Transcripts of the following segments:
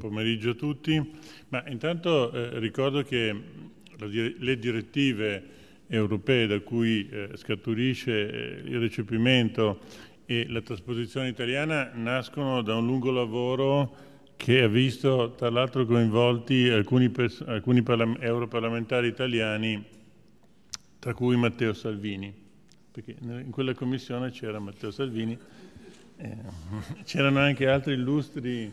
pomeriggio a tutti. Ma intanto eh, ricordo che mm, le direttive europee da cui eh, scaturisce eh, il recepimento e la trasposizione italiana nascono da un lungo lavoro che ha visto tra l'altro coinvolti alcuni, alcuni europarlamentari italiani, tra cui Matteo Salvini, perché in quella commissione c'era Matteo Salvini, eh, c'erano anche altri illustri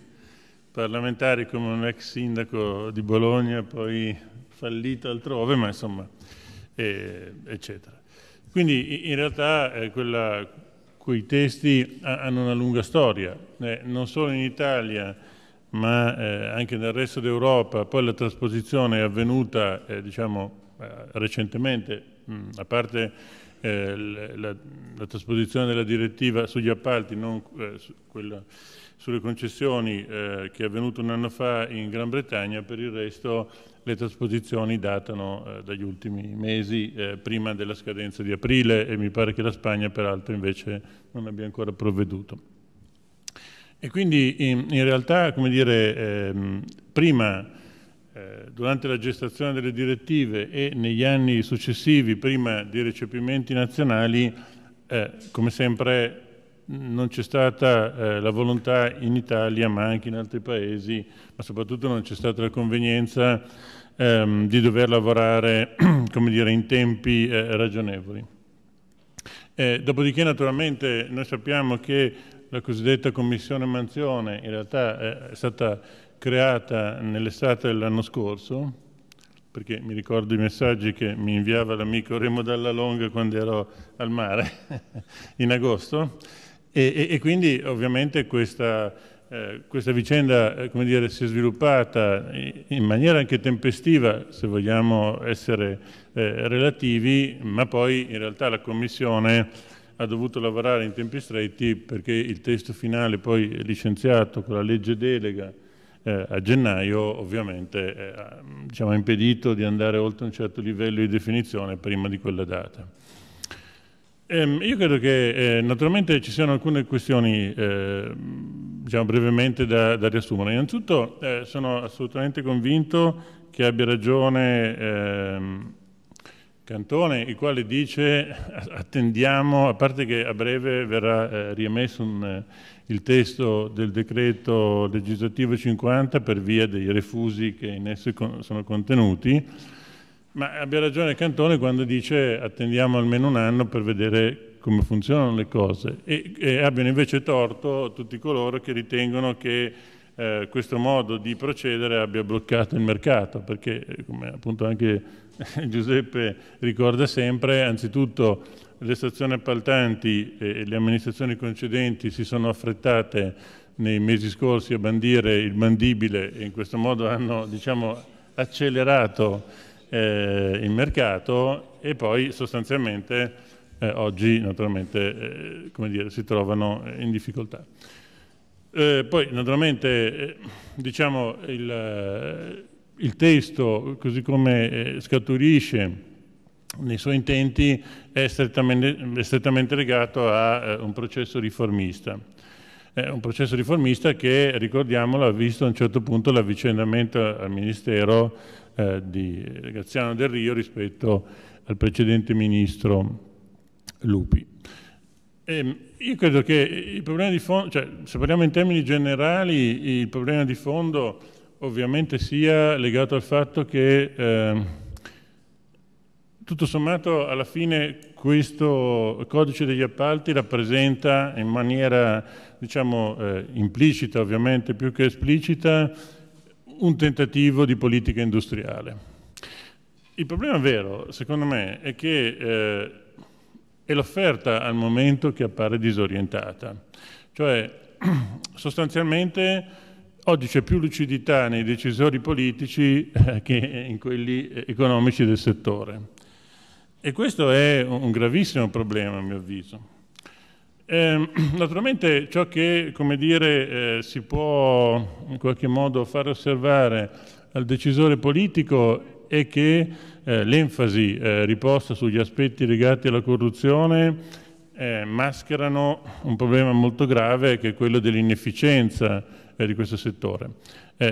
parlamentari come un ex sindaco di Bologna, poi fallito altrove, ma insomma, eh, eccetera. Quindi in realtà eh, quella, quei testi hanno una lunga storia, eh, non solo in Italia, ma eh, anche nel resto d'Europa. Poi la trasposizione è avvenuta, eh, diciamo, eh, recentemente, mh, mm, a parte la, la, la, trasposizione della direttiva sugli appalti, non quella sulle concessioni eh, che è avvenuto un anno fa in Gran Bretagna, per il resto le trasposizioni datano eh, dagli ultimi mesi, eh, prima della scadenza di aprile e mi pare che la Spagna peraltro invece non abbia ancora provveduto. E quindi in, in realtà, come dire, ehm, prima eh, durante la gestazione delle direttive e negli anni successivi, prima dei recepimenti nazionali, eh, come sempre non c'è stata eh, la volontà in Italia, ma anche in altri paesi, ma soprattutto non c'è stata la convenienza ehm, di dover lavorare dire, in tempi eh, ragionevoli. Eh, dopodiché naturalmente noi sappiamo che la cosiddetta commissione Manzione in realtà eh, è stata creata nell'estate dell'anno scorso, perché mi ricordo i messaggi che mi inviava l'amico Remo Dalla Longa quando ero al mare in agosto, e, e, e quindi ovviamente questa, eh, questa vicenda eh, dire, si è sviluppata in maniera anche tempestiva, se vogliamo essere eh, relativi, ma poi in realtà la Commissione ha dovuto lavorare in tempi stretti perché il testo finale poi licenziato con la legge delega eh, a gennaio ovviamente eh, diciamo, ha impedito di andare oltre un certo livello di definizione prima di quella data. Ehm, io credo che eh, naturalmente ci siano alcune questioni eh, diciamo brevemente da, da riassumere. Innanzitutto eh, sono assolutamente convinto che abbia ragione ehm, Cantone, il quale dice attendiamo, a parte che a breve verrà eh, riemesso un, eh, il testo del decreto legislativo 50 per via dei refusi che in esso sono contenuti, ma abbia ragione Cantone quando dice attendiamo almeno un anno per vedere come funzionano le cose e, e abbiano invece torto tutti coloro che ritengono che eh, questo modo di procedere abbia bloccato il mercato, perché eh, come appunto anche Giuseppe ricorda sempre, anzitutto le stazioni appaltanti e le amministrazioni concedenti si sono affrettate nei mesi scorsi a bandire il bandibile e in questo modo hanno diciamo, accelerato eh, il mercato e poi sostanzialmente eh, oggi naturalmente eh, dire, si trovano eh, in difficoltà. Eh, poi naturalmente eh, diciamo, il, il, testo così come scaturisce nei suoi intenti è strettamente, è strettamente legato a un processo riformista. È un processo riformista che, ricordiamolo, ha visto a un certo punto l'avvicendamento al Ministero eh, di Graziano Del Rio rispetto al precedente ministro Lupi. E ehm, io credo che il problema di fondo, cioè, se parliamo in termini generali, il problema di fondo ovviamente sia legato al fatto che eh, tutto sommato alla fine questo codice degli appalti rappresenta in maniera diciamo eh, implicita ovviamente più che esplicita un tentativo di politica industriale. Il problema vero, secondo me, è che eh, è l'offerta al momento che appare disorientata. Cioè, sostanzialmente, oggi c'è più lucidità nei decisori politici eh, che in quelli eh, economici del settore. E questo è un gravissimo problema, a mio avviso. Eh, naturalmente ciò che dire, eh, si può in qualche modo far osservare al decisore politico è che eh, l'enfasi eh, riposta sugli aspetti legati alla corruzione eh, mascherano un problema molto grave che è quello dell'inefficienza eh, di questo settore.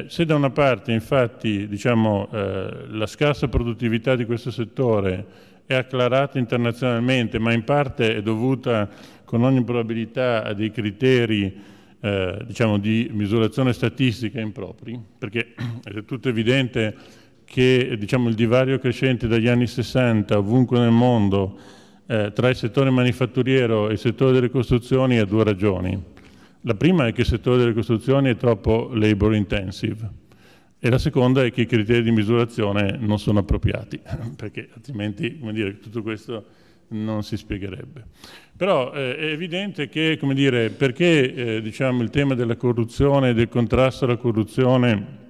se da una parte infatti diciamo, la scarsa produttività di questo settore è acclarata internazionalmente, ma in parte è dovuta con ogni probabilità a dei criteri eh, diciamo, di misurazione statistica impropri, perché è tutto evidente che diciamo, il divario crescente dagli anni 60 ovunque nel mondo eh, tra il settore manifatturiero e il settore delle costruzioni ha due ragioni. La prima è che il settore delle costruzioni è troppo labor intensive, e la seconda è che i criteri di misurazione non sono appropriati, perché altrimenti dire, tutto questo non si spiegherebbe. Però eh, è evidente che, come dire, perché eh, diciamo, il tema della corruzione e del contrasto alla corruzione,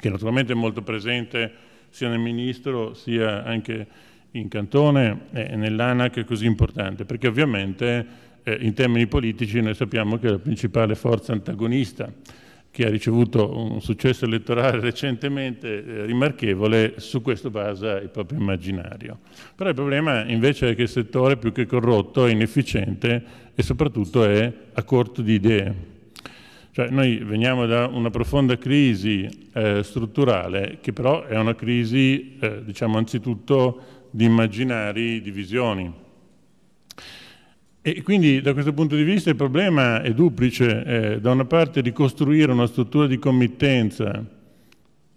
che naturalmente è molto presente sia nel Ministro sia anche in Cantone e eh, nell'ANAC è così importante, perché ovviamente eh, in termini politici noi sappiamo che è la principale forza antagonista che ha ricevuto un successo elettorale recentemente eh, rimarchevole, su questo basa il proprio immaginario. Però il problema invece è che il settore più che corrotto è inefficiente e soprattutto è a corto di idee. Cioè, noi veniamo da una profonda crisi eh, strutturale, che però è una crisi, eh, diciamo, anzitutto di immaginari, di visioni. E quindi da questo punto di vista il problema è duplice, eh, da una parte di costruire una struttura di committenza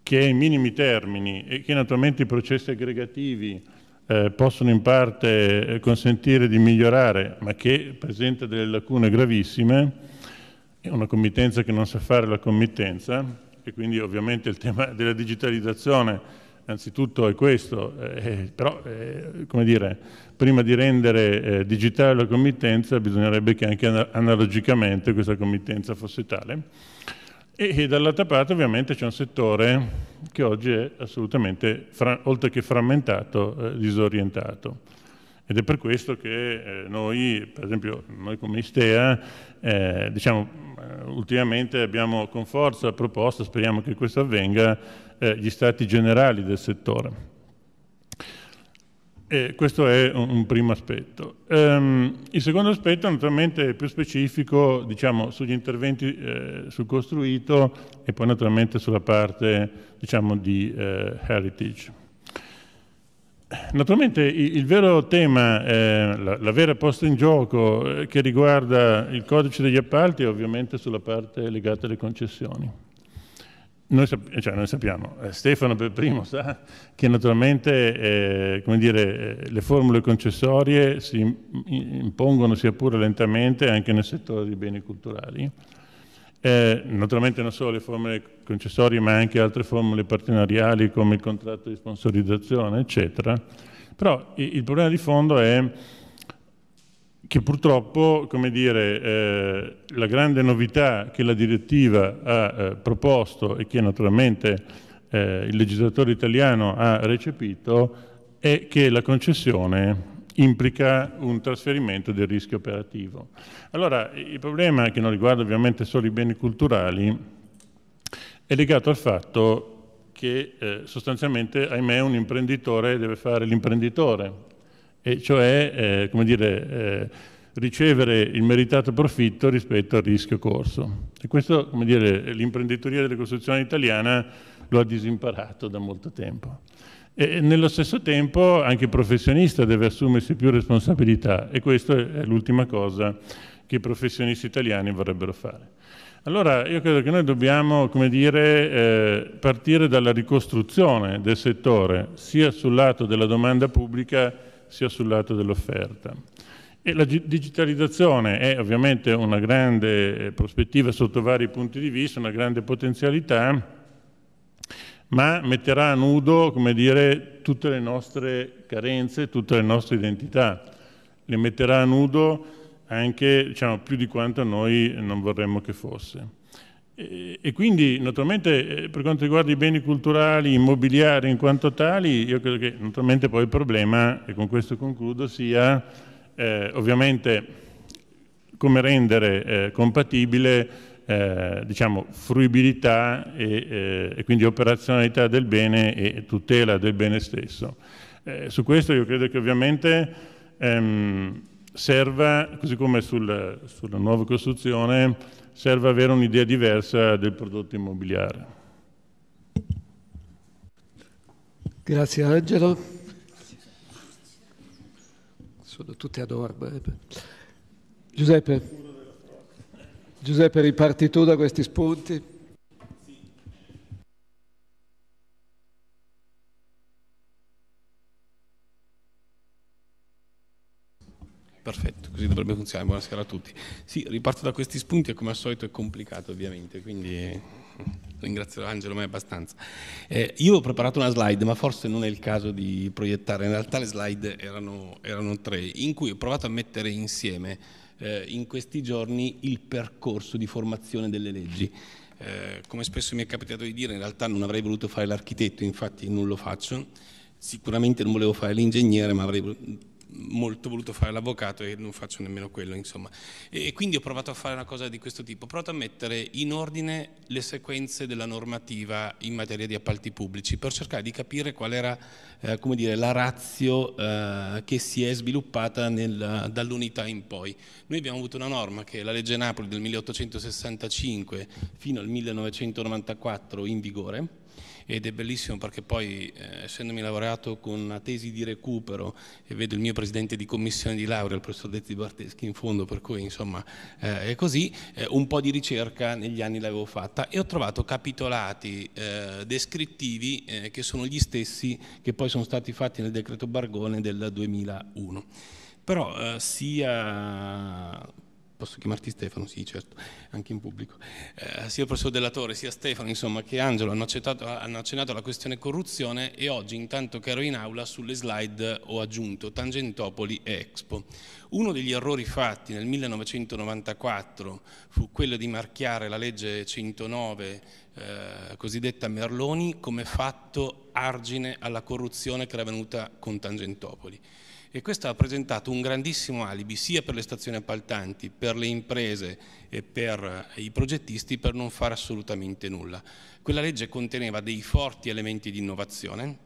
che è in minimi termini e che naturalmente i processi aggregativi eh, possono in parte eh, consentire di migliorare, ma che presenta delle lacune gravissime, è una committenza che non sa fare la committenza e quindi ovviamente il tema della digitalizzazione Anzitutto è questo, eh, eh, però eh, come dire, prima di rendere eh, digitale la committenza bisognerebbe che anche analogicamente questa committenza fosse tale. E, e dall'altra parte ovviamente c'è un settore che oggi è assolutamente, oltre che frammentato, eh, disorientato. Ed è per questo che eh, noi, per esempio, noi come Istea, diciamo, ultimamente abbiamo con forza proposto, speriamo che questo avvenga, eh, gli stati generali del settore. E questo è un, un primo aspetto. Ehm, il secondo aspetto naturalmente è più specifico diciamo, sugli interventi eh, sul costruito e poi naturalmente sulla parte diciamo, di eh, heritage. Naturalmente il, il vero tema, eh, la, la, vera posta in gioco eh, che riguarda il codice degli appalti è ovviamente sulla parte legata alle concessioni noi, sap- cioè, noi sappiamo, eh, Stefano per primo sa che naturalmente eh, dire, eh, le formule concessorie si impongono sia pure lentamente anche nel settore dei beni culturali. Eh, naturalmente non solo le formule concessorie ma anche altre formule partenariali come il contratto di sponsorizzazione eccetera però il problema di fondo è che purtroppo, come dire, eh, la grande novità che la direttiva ha eh, proposto e che naturalmente eh, il legislatore italiano ha recepito è che la concessione implica un trasferimento del rischio operativo. Allora, il problema, che non riguarda ovviamente solo i beni culturali, è legato al fatto che eh, sostanzialmente, ahimè, un imprenditore deve fare l'imprenditore, e cioè eh, dire, eh, ricevere il meritato profitto rispetto al rischio corso. E questo come dire, l'imprenditoria delle costruzioni italiana lo ha disimparato da molto tempo. E nello stesso tempo anche il professionista deve assumersi più responsabilità e questa è l'ultima cosa che i professionisti italiani vorrebbero fare. Allora io credo che noi dobbiamo come dire, eh, partire dalla ricostruzione del settore sia sul lato della domanda pubblica sia sul lato dell'offerta. E la digitalizzazione è ovviamente una grande eh, prospettiva sotto vari punti di vista, una grande potenzialità, ma metterà a nudo, come dire, tutte le nostre carenze, tutte le nostre identità. Le metterà a nudo anche diciamo, più di quanto noi non vorremmo che fosse. E quindi naturalmente eh, per quanto riguarda i beni culturali, immobiliari in quanto tali, io credo che naturalmente poi il problema, e con questo concludo, sia eh, ovviamente come rendere eh, compatibile eh, diciamo, fruibilità e, eh, e, quindi operazionalità del bene e tutela del bene stesso. Eh, su questo io credo che ovviamente ehm, serva, così come sul, sulla nuova Costituzione, serve avere un'idea diversa del prodotto immobiliare. Grazie Angelo. Sono tutte ad orba. Eh. Giuseppe, Giuseppe riparti tu da questi spunti. Perfetto, così dovrebbe funzionare. Buonasera a tutti. Sì, riparto da questi spunti e come al solito è complicato ovviamente, quindi ringrazio Angelo, ma è abbastanza. Eh, io ho preparato una slide, ma forse non è il caso di proiettare. In realtà le slide erano, erano tre, in cui ho provato a mettere insieme eh, in questi giorni il percorso di formazione delle leggi. Eh, come spesso mi è capitato di dire, in realtà non avrei voluto fare l'architetto, infatti non lo faccio. Sicuramente non volevo fare l'ingegnere, ma avrei molto voluto fare l'avvocato e non faccio nemmeno quello, insomma. E quindi ho provato a fare una cosa di questo tipo, ho provato a mettere in ordine le sequenze della normativa in materia di appalti pubblici per cercare di capire qual era eh, dire, la razio eh, che si è sviluppata dall'unità in poi. Noi abbiamo avuto una norma che è la legge Napoli del 1865 fino al 1994 in vigore, ed è bellissimo perché poi eh, essendomi lavorato con una tesi di recupero e vedo il mio presidente di commissione di laurea, il professor Detti Barteschi in fondo, per cui insomma eh, è così, eh, un po' di ricerca negli anni l'avevo fatta e ho trovato capitolati eh, descrittivi eh, che sono gli stessi che poi sono stati fatti nel decreto Bargone del 2001 però eh, sia posso chiamarti Stefano, sì certo, anche in pubblico, eh, sia il professor Della sia Stefano insomma, che Angelo hanno, accettato, hanno accennato alla questione corruzione e oggi intanto che ero in aula sulle slide ho aggiunto Tangentopoli e Expo. Uno degli errori fatti nel 1994 fu quello di marchiare la legge 109 eh, cosiddetta Merloni come fatto argine alla corruzione che era venuta con Tangentopoli e questo ha presentato un grandissimo alibi sia per le stazioni appaltanti, per le imprese e per eh, i progettisti per non fare assolutamente nulla. Quella legge conteneva dei forti elementi di innovazione,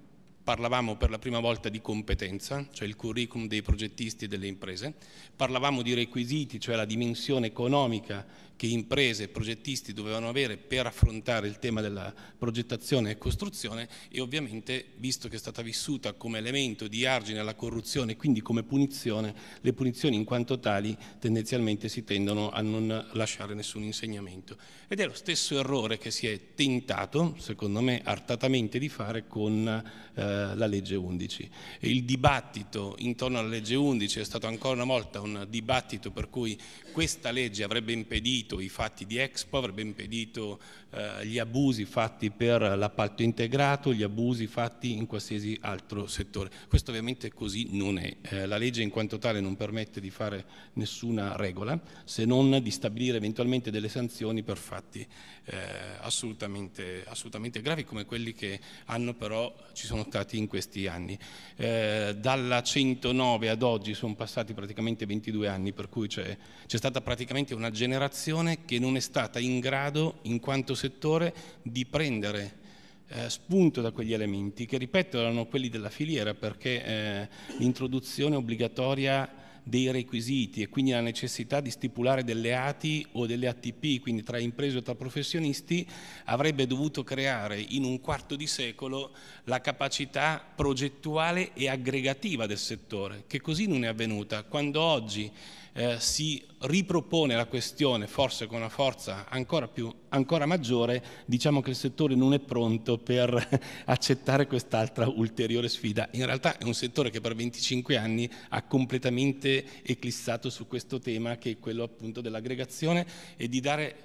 parlavamo per la prima volta di competenza, cioè il curriculum dei progettisti e delle imprese, parlavamo di requisiti, cioè la dimensione economica che imprese e progettisti dovevano avere per affrontare il tema della progettazione e costruzione e ovviamente visto che è stata vissuta come elemento di argine alla corruzione e quindi come punizione, le punizioni in quanto tali tendenzialmente si tendono a non lasciare nessun insegnamento. Ed è lo stesso errore che si è tentato, secondo me, artatamente di fare con eh, la legge 11. Il dibattito intorno alla legge 11 è stato ancora una volta un dibattito per cui questa legge avrebbe impedito impedito i fatti di Expo, avrebbe impedito eh, gli abusi fatti per l'appalto integrato, gli abusi fatti in qualsiasi altro settore. Questo ovviamente così non è. Eh, la legge in quanto tale non permette di fare nessuna regola se non di stabilire eventualmente delle sanzioni per fatti eh, assolutamente, assolutamente, gravi come quelli che hanno però ci sono stati in questi anni. dalla 109 ad oggi sono passati praticamente 22 anni per cui c'è stata praticamente una generazione che non è stata in grado in quanto settore settore di prendere eh, spunto da quegli elementi che, ripeto, erano quelli della filiera perché eh, l'introduzione obbligatoria dei requisiti e quindi la necessità di stipulare delle ATI o delle ATP, quindi tra imprese o tra professionisti, avrebbe dovuto creare in un quarto di secolo la capacità progettuale e aggregativa del settore, che così non è avvenuta. Quando oggi eh, si ripropone la questione forse con una forza ancora, più, ancora maggiore, diciamo che il settore non è pronto per accettare quest'altra ulteriore sfida. In realtà è un settore che per 25 anni ha completamente eclissato su questo tema che è quello appunto dell'aggregazione e di dare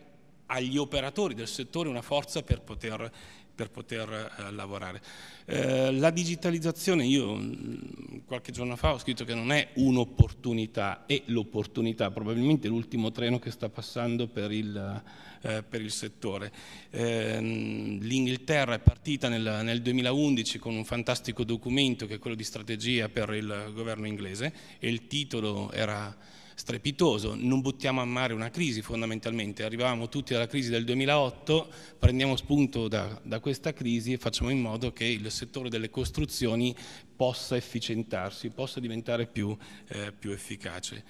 agli operatori del settore una forza per poter, per poter eh, lavorare. Eh, la digitalizzazione, io mm, qualche giorno fa ho scritto che non è un'opportunità, è l'opportunità, probabilmente l'ultimo treno che sta passando per il, eh, per il settore. Ehm, L'Inghilterra è partita nel, nel 2011 con un fantastico documento che è quello di strategia per il governo inglese e il titolo era strepitoso, non buttiamo a mare una crisi fondamentalmente, arrivavamo tutti alla crisi del 2008, prendiamo spunto da, da questa crisi e facciamo in modo che il settore delle costruzioni possa efficientarsi, possa diventare più, eh, più efficace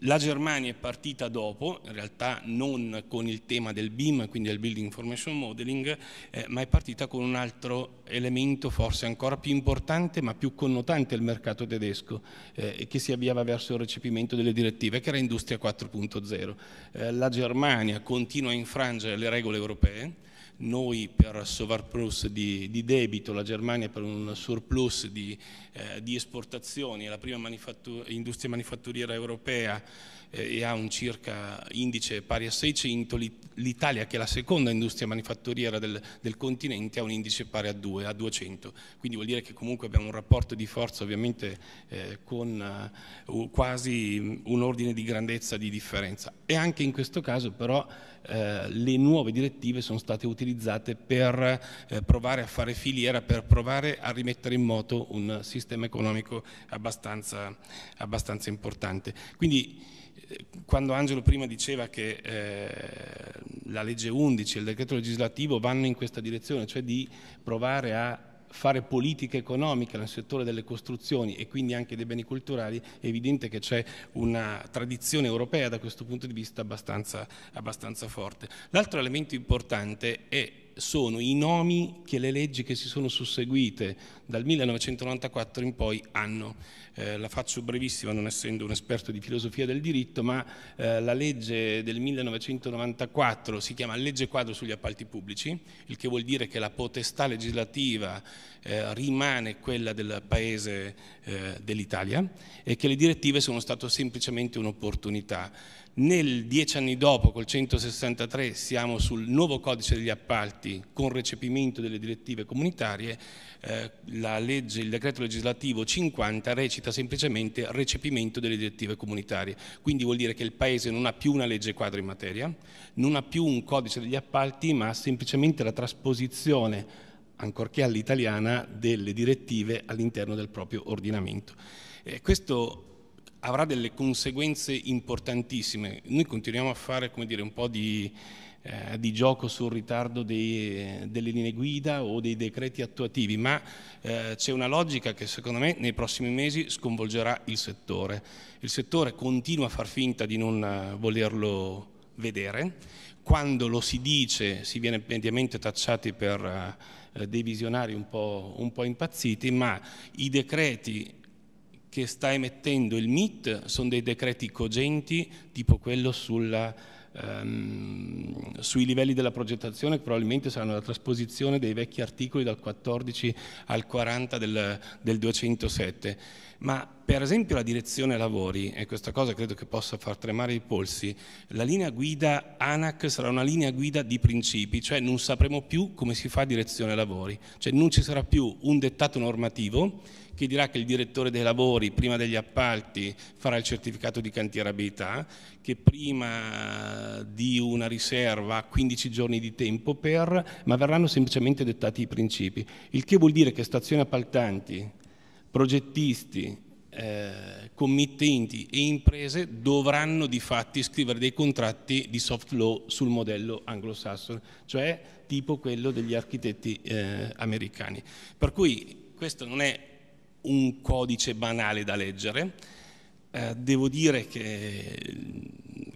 la Germania è partita dopo, in realtà non con il tema del BIM, quindi del Building Information Modeling, eh, ma è partita con un altro elemento forse ancora più importante ma più connotante al mercato tedesco eh, che si avviava verso il recepimento delle direttive, che era Industria 4.0. Eh, la Germania continua a infrangere le regole europee, noi per sovrapplus di, di, debito, la Germania per un surplus di, eh, di esportazioni, la prima manifattur industria manifatturiera europea eh, e ha un circa indice pari a 600, l'Italia che è la seconda industria manifatturiera del, del, continente ha un indice pari a, 2, a 200, quindi vuol dire che comunque abbiamo un rapporto di forza ovviamente eh, con eh, quasi un ordine di grandezza di differenza e anche in questo caso però eh, le nuove direttive sono state utilizzate per eh, provare a fare filiera, per provare a rimettere in moto un sistema economico abbastanza, abbastanza importante. Quindi, quando Angelo prima diceva che eh, la legge 11 e il decreto legislativo vanno in questa direzione, cioè di provare a fare politica economica nel settore delle costruzioni e quindi anche dei beni culturali, è evidente che c'è una tradizione europea da questo punto di vista abbastanza, abbastanza forte. L'altro elemento importante è, sono i nomi che le leggi che si sono susseguite dal 1994 in poi hanno. Eh, la faccio brevissima non essendo un esperto di filosofia del diritto, ma eh, la legge del 1994 si chiama legge quadro sugli appalti pubblici, il che vuol dire che la potestà legislativa eh, rimane quella del Paese eh, dell'Italia e che le direttive sono state semplicemente un'opportunità. Nel dieci anni dopo, col 163, siamo sul nuovo codice degli appalti con recepimento delle direttive comunitarie. Eh, legge, il decreto legislativo 50 recita semplicemente recepimento delle direttive comunitarie, quindi vuol dire che il Paese non ha più una legge quadro in materia, non ha più un codice degli appalti, ma ha semplicemente la trasposizione, ancorché all'italiana, delle direttive all'interno del proprio ordinamento. Eh, questo avrà delle conseguenze importantissime. Noi continuiamo a fare come dire, un po' di eh, di gioco sul ritardo dei, delle linee guida o dei decreti attuativi, ma eh, c'è una logica che secondo me nei prossimi mesi sconvolgerà il settore. Il settore continua a far finta di non eh, volerlo vedere, quando lo si dice si viene mediamente tacciati per eh, eh, dei visionari un po', un po' impazziti, ma i decreti che sta emettendo il MIT sono dei decreti cogenti tipo quello sulla ehm, sui livelli della progettazione che probabilmente saranno la trasposizione dei vecchi articoli dal 14 al 40 del, del 207. Ma per esempio la direzione lavori, e questa cosa credo che possa far tremare i polsi, la linea guida ANAC sarà una linea guida di principi, cioè non sapremo più come si fa direzione lavori, cioè non ci sarà più un dettato normativo chi dirà che il direttore dei lavori prima degli appalti farà il certificato di cantierabilità, che prima di una riserva ha 15 giorni di tempo per, ma verranno semplicemente dettati i principi. Il che vuol dire che stazioni appaltanti, progettisti, eh, committenti e imprese dovranno di fatti scrivere dei contratti di soft law sul modello anglosassone, cioè tipo quello degli architetti eh, americani. Per cui questo non è un codice banale da leggere. Eh, devo dire che,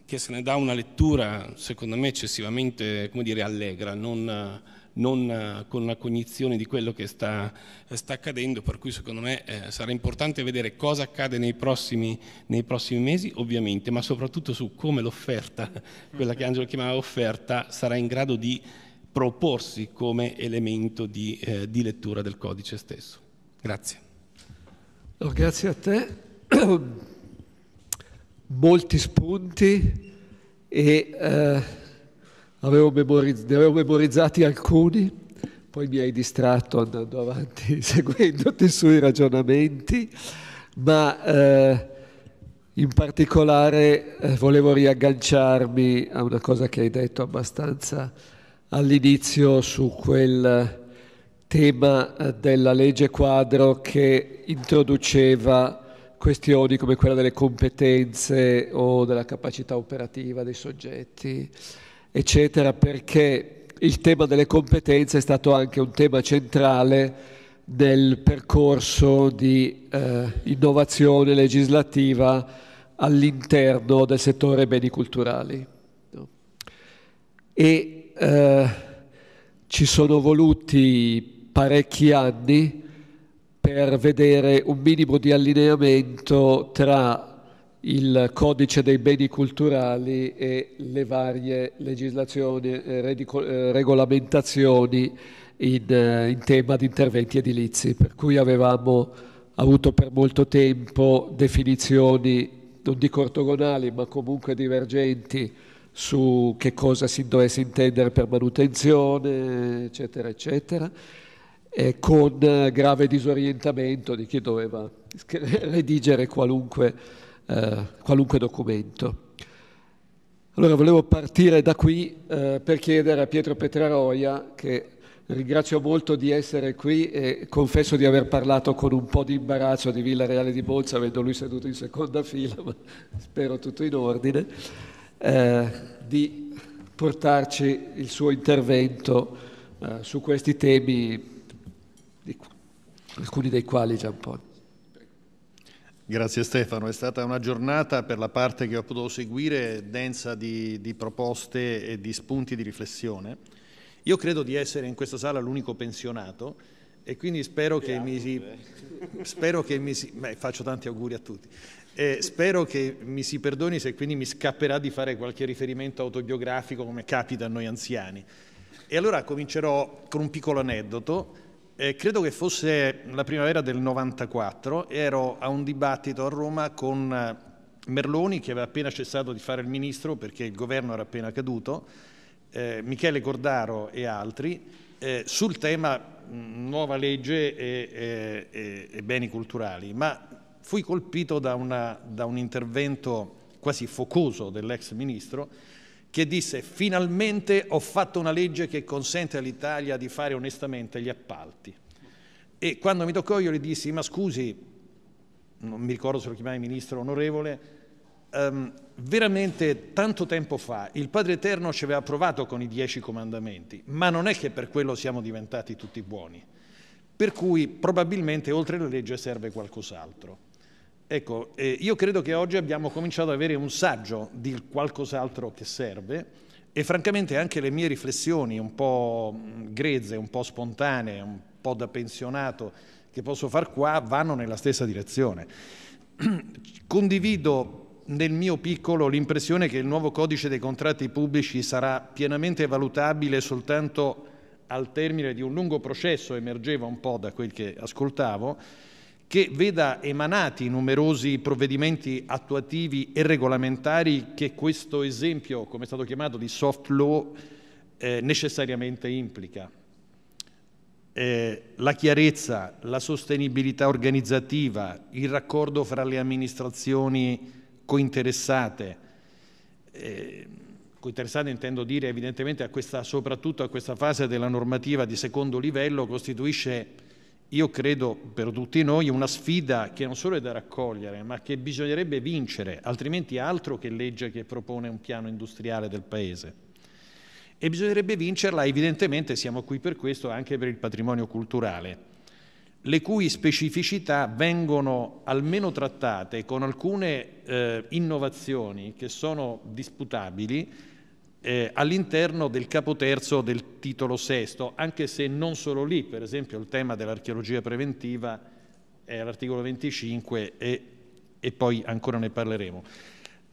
che, se ne dà una lettura, secondo me, eccessivamente dire, allegra, non, non, eh, con una cognizione di quello che sta, sta accadendo, per cui secondo me eh, sarà importante vedere cosa accade nei prossimi, nei prossimi mesi, ovviamente, ma soprattutto su come l'offerta, quella che Angelo chiamava offerta, sarà in grado di proporsi come elemento di, eh, di lettura del codice stesso. Grazie. No, grazie a te. Molti spunti e eh, avevo memorizz- ne avevo memorizzati alcuni, poi mi hai distratto andando avanti, seguendoti sui ragionamenti, ma eh, in particolare eh, volevo riagganciarmi a una cosa che hai detto abbastanza all'inizio su quel tema eh, della legge quadro che introduceva questioni come quella delle competenze o della capacità operativa dei soggetti, eccetera, perché il tema delle competenze è stato anche un tema centrale del percorso di eh, innovazione legislativa all'interno del settore beni culturali. No? E eh, ci sono voluti parecchi anni per vedere un minimo di allineamento tra il codice dei beni culturali e le varie legislazioni, e eh, eh, regolamentazioni in, eh, in tema di interventi edilizi, per cui avevamo avuto per molto tempo definizioni, non dico ortogonali, ma comunque divergenti su che cosa si dovesse intendere per manutenzione, eccetera, eccetera eh, con grave disorientamento di chi doveva redigere qualunque, eh, qualunque documento. Allora volevo partire da qui eh, per chiedere a Pietro Petraroia, che ringrazio molto di essere qui e confesso di aver parlato con un po' di imbarazzo di Villa Reale di Bolza, avendo lui seduto in seconda fila, ma spero tutto in ordine, eh, di portarci il suo intervento eh, su questi temi alcuni dei quali già un po'. Grazie Stefano, è stata una giornata per la parte che ho potuto seguire densa di, di proposte e di spunti di riflessione. Io credo di essere in questa sala l'unico pensionato e quindi spero che mi si... Spero che mi si beh, faccio tanti auguri a tutti. Eh, spero che mi si perdoni se quindi mi scapperà di fare qualche riferimento autobiografico come capita a noi anziani. E allora comincerò con un piccolo aneddoto eh, credo che fosse la primavera del 94, ero a un dibattito a Roma con eh, Merloni che aveva appena cessato di fare il ministro perché il governo era appena caduto, eh, Michele Cordaro e altri, eh, sul tema mh, nuova legge e, e, e, beni culturali, ma fui colpito da, una, da un intervento quasi focoso dell'ex ministro che disse finalmente ho fatto una legge che consente all'Italia di fare onestamente gli appalti. E quando mi toccò io gli dissi, ma scusi, non mi ricordo se lo chiamai ministro onorevole, Um, veramente tanto tempo fa il Padre Eterno ci aveva provato con i dieci comandamenti, ma non è che per quello siamo diventati tutti buoni. Per cui probabilmente oltre alla legge serve qualcos'altro. Ecco, eh, io credo che oggi abbiamo cominciato ad avere un saggio di qualcos'altro che serve e francamente anche le mie riflessioni un po' mm, grezze, un po' spontanee, un po' da pensionato che posso far qua vanno nella stessa direzione. Condivido nel mio piccolo l'impressione che il nuovo codice dei contratti pubblici sarà pienamente valutabile soltanto al termine di un lungo processo, emergeva un po' da quel che ascoltavo, che veda emanati numerosi provvedimenti attuativi e regolamentari che questo esempio, come è stato chiamato, di soft law eh, necessariamente implica. Eh, la chiarezza, la sostenibilità organizzativa, il raccordo fra le amministrazioni cointeressate, eh, cointeressate intendo dire evidentemente a questa, soprattutto a questa fase della normativa di secondo livello, costituisce io credo per tutti noi, una sfida che non solo è da raccogliere, ma che bisognerebbe vincere, altrimenti altro che legge che propone un piano industriale del Paese. E bisognerebbe vincerla, evidentemente siamo qui per questo, anche per il patrimonio culturale, le cui specificità vengono almeno trattate con alcune eh, innovazioni che sono disputabili, eh, all'interno del capo terzo del titolo sesto, anche se non solo lì, per esempio il tema dell'archeologia preventiva è all'articolo 25 e, e poi ancora ne parleremo.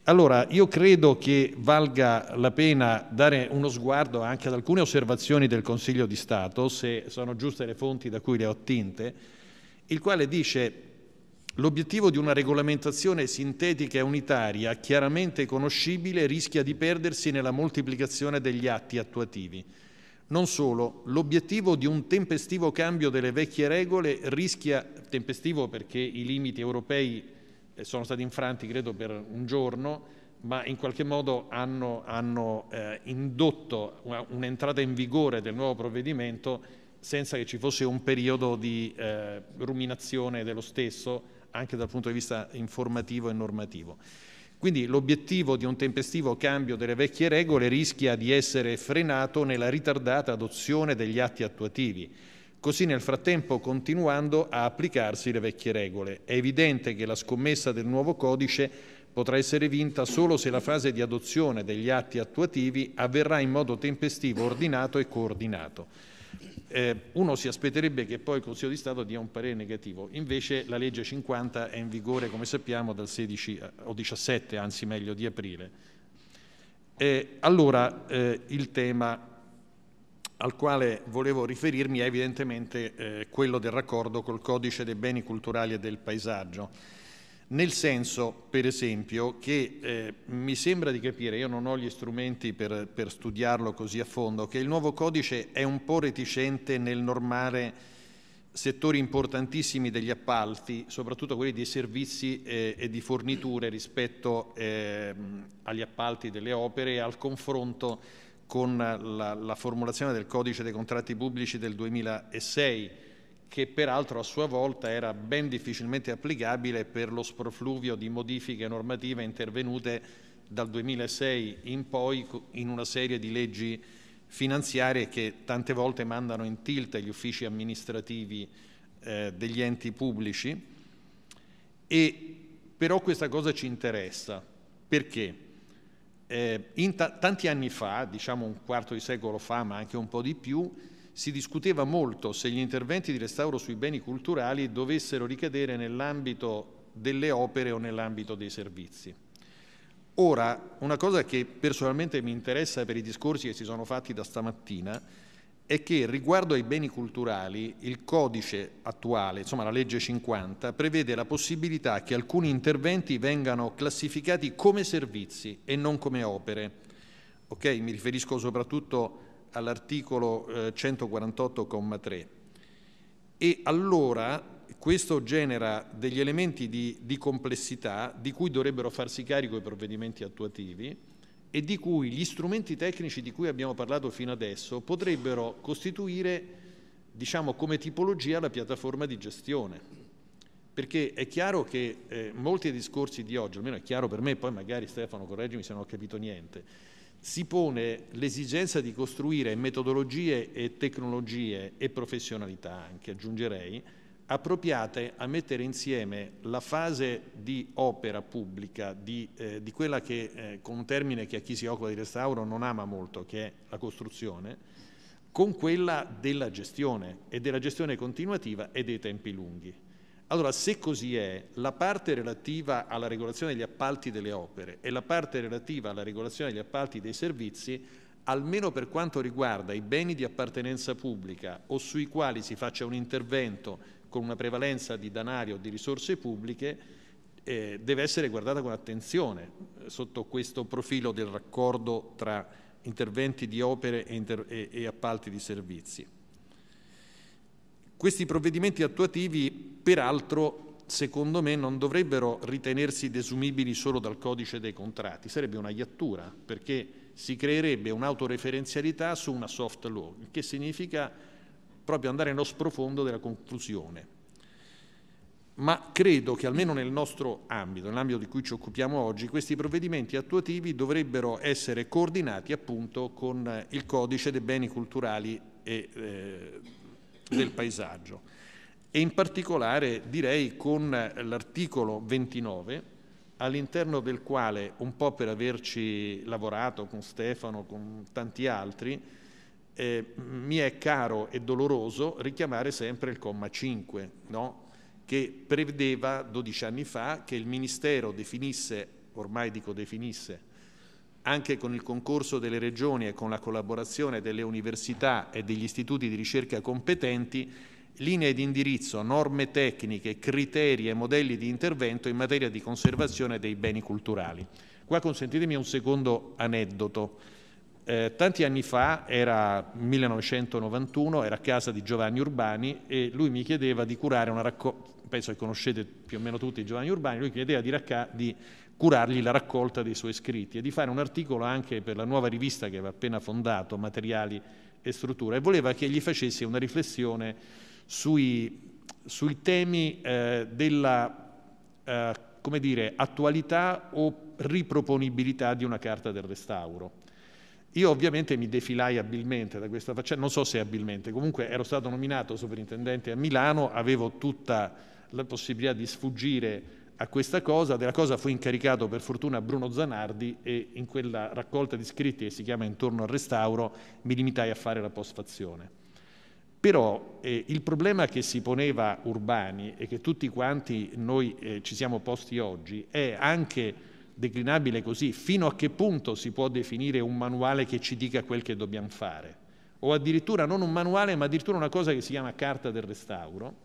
Allora, io credo che valga la pena dare uno sguardo anche ad alcune osservazioni del Consiglio di Stato, se sono giuste le fonti da cui le ho attinte, il quale dice L'obiettivo di una regolamentazione sintetica e unitaria, chiaramente conoscibile, rischia di perdersi nella moltiplicazione degli atti attuativi. Non solo, l'obiettivo di un tempestivo cambio delle vecchie regole rischia, tempestivo perché i limiti europei eh, sono stati infranti credo per un giorno, ma in qualche modo hanno, hanno eh, indotto un'entrata in vigore del nuovo provvedimento senza che ci fosse un periodo di eh, ruminazione dello stesso anche dal punto di vista informativo e normativo. Quindi l'obiettivo di un tempestivo cambio delle vecchie regole rischia di essere frenato nella ritardata adozione degli atti attuativi, così nel frattempo continuando a applicarsi le vecchie regole. È evidente che la scommessa del nuovo codice potrà essere vinta solo se la fase di adozione degli atti attuativi avverrà in modo tempestivo, ordinato e coordinato eh, uno si aspetterebbe che poi il Consiglio di Stato dia un parere negativo, invece la legge 50 è in vigore, come sappiamo, dal 16 eh, o 17, anzi meglio, di aprile. Eh, allora eh, il tema al quale volevo riferirmi è evidentemente eh, quello del raccordo col codice dei beni culturali e del paesaggio. Nel senso, per esempio, che eh, mi sembra di capire, io non ho gli strumenti per, per, studiarlo così a fondo, che il nuovo codice è un po' reticente nel normare settori importantissimi degli appalti, soprattutto quelli dei servizi eh, e di forniture rispetto eh, agli appalti delle opere e al confronto con la, la formulazione del codice dei contratti pubblici del 2006 che peraltro a sua volta era ben difficilmente applicabile per lo sprofluvio di modifiche normative intervenute dal 2006 in poi in una serie di leggi finanziarie che tante volte mandano in tilt gli uffici amministrativi eh, degli enti pubblici e però questa cosa ci interessa perché eh, ta tanti anni fa, diciamo un quarto di secolo fa ma anche un po' di più, si discuteva molto se gli interventi di restauro sui beni culturali dovessero ricadere nell'ambito delle opere o nell'ambito dei servizi. Ora, una cosa che personalmente mi interessa per i discorsi che si sono fatti da stamattina è che riguardo ai beni culturali il codice attuale, insomma la legge 50, prevede la possibilità che alcuni interventi vengano classificati come servizi e non come opere. Okay? Mi riferisco soprattutto all'articolo 148,3 eh, e allora questo genera degli elementi di, di, complessità di cui dovrebbero farsi carico i provvedimenti attuativi e di cui gli strumenti tecnici di cui abbiamo parlato fino adesso potrebbero costituire diciamo, come tipologia la piattaforma di gestione. Perché è chiaro che eh, molti discorsi di oggi, almeno è chiaro per me, poi magari Stefano correggimi se non ho capito niente, si pone l'esigenza di costruire metodologie e tecnologie e professionalità anche, aggiungerei, appropriate a mettere insieme la fase di opera pubblica, di, eh, di quella che, eh, con un termine che a chi si occupa di restauro non ama molto, che è la costruzione, con quella della gestione e della gestione continuativa e dei tempi lunghi. Allora, se così è, la parte relativa alla regolazione degli appalti delle opere e la parte relativa alla regolazione degli appalti dei servizi, almeno per quanto riguarda i beni di appartenenza pubblica o sui quali si faccia un intervento con una prevalenza di danari o di risorse pubbliche, eh, deve essere guardata con attenzione eh, sotto questo profilo del raccordo tra interventi di opere e, e, e appalti di servizi. Questi provvedimenti attuativi, peraltro, secondo me, non dovrebbero ritenersi desumibili solo dal codice dei contratti, sarebbe una iattura, perché si creerebbe un'autoreferenzialità su una soft law, che significa proprio andare nello sprofondo della conclusione. Ma credo che almeno nel nostro ambito, nell'ambito di cui ci occupiamo oggi, questi provvedimenti attuativi dovrebbero essere coordinati appunto con il codice dei beni culturali e eh, del paesaggio e in particolare direi con l'articolo 29 all'interno del quale, un po' per averci lavorato con Stefano, con tanti altri, eh, mi è caro e doloroso richiamare sempre il comma 5, no? che prevedeva 12 anni fa che il Ministero definisse, ormai dico definisse, anche con il concorso delle regioni e con la collaborazione delle università e degli istituti di ricerca competenti, linee di indirizzo, norme tecniche, criteri e modelli di intervento in materia di conservazione dei beni culturali. Qua consentitemi un secondo aneddoto. Eh, tanti anni fa, era 1991, era a casa di Giovanni Urbani e lui mi chiedeva di curare una raccolta, penso che conoscete più o meno tutti Giovanni Urbani, lui chiedeva di, racca- di curargli la raccolta dei suoi scritti e di fare un articolo anche per la nuova rivista che aveva appena fondato, Materiali e Struttura, e voleva che gli facesse una riflessione sui, sui temi eh, della eh, come dire, attualità o riproponibilità di una carta del restauro. Io ovviamente mi defilai abilmente da questa faccenda, cioè non so se abilmente, comunque ero stato nominato superintendente a Milano, avevo tutta la possibilità di sfuggire a questa cosa, della cosa fu incaricato per fortuna Bruno Zanardi e in quella raccolta di scritti che si chiama Intorno al restauro mi limitai a fare la postfazione. Però eh, il problema che si poneva Urbani e che tutti quanti noi eh, ci siamo posti oggi è anche declinabile così, fino a che punto si può definire un manuale che ci dica quel che dobbiamo fare, o addirittura non un manuale ma addirittura una cosa che si chiama carta del restauro,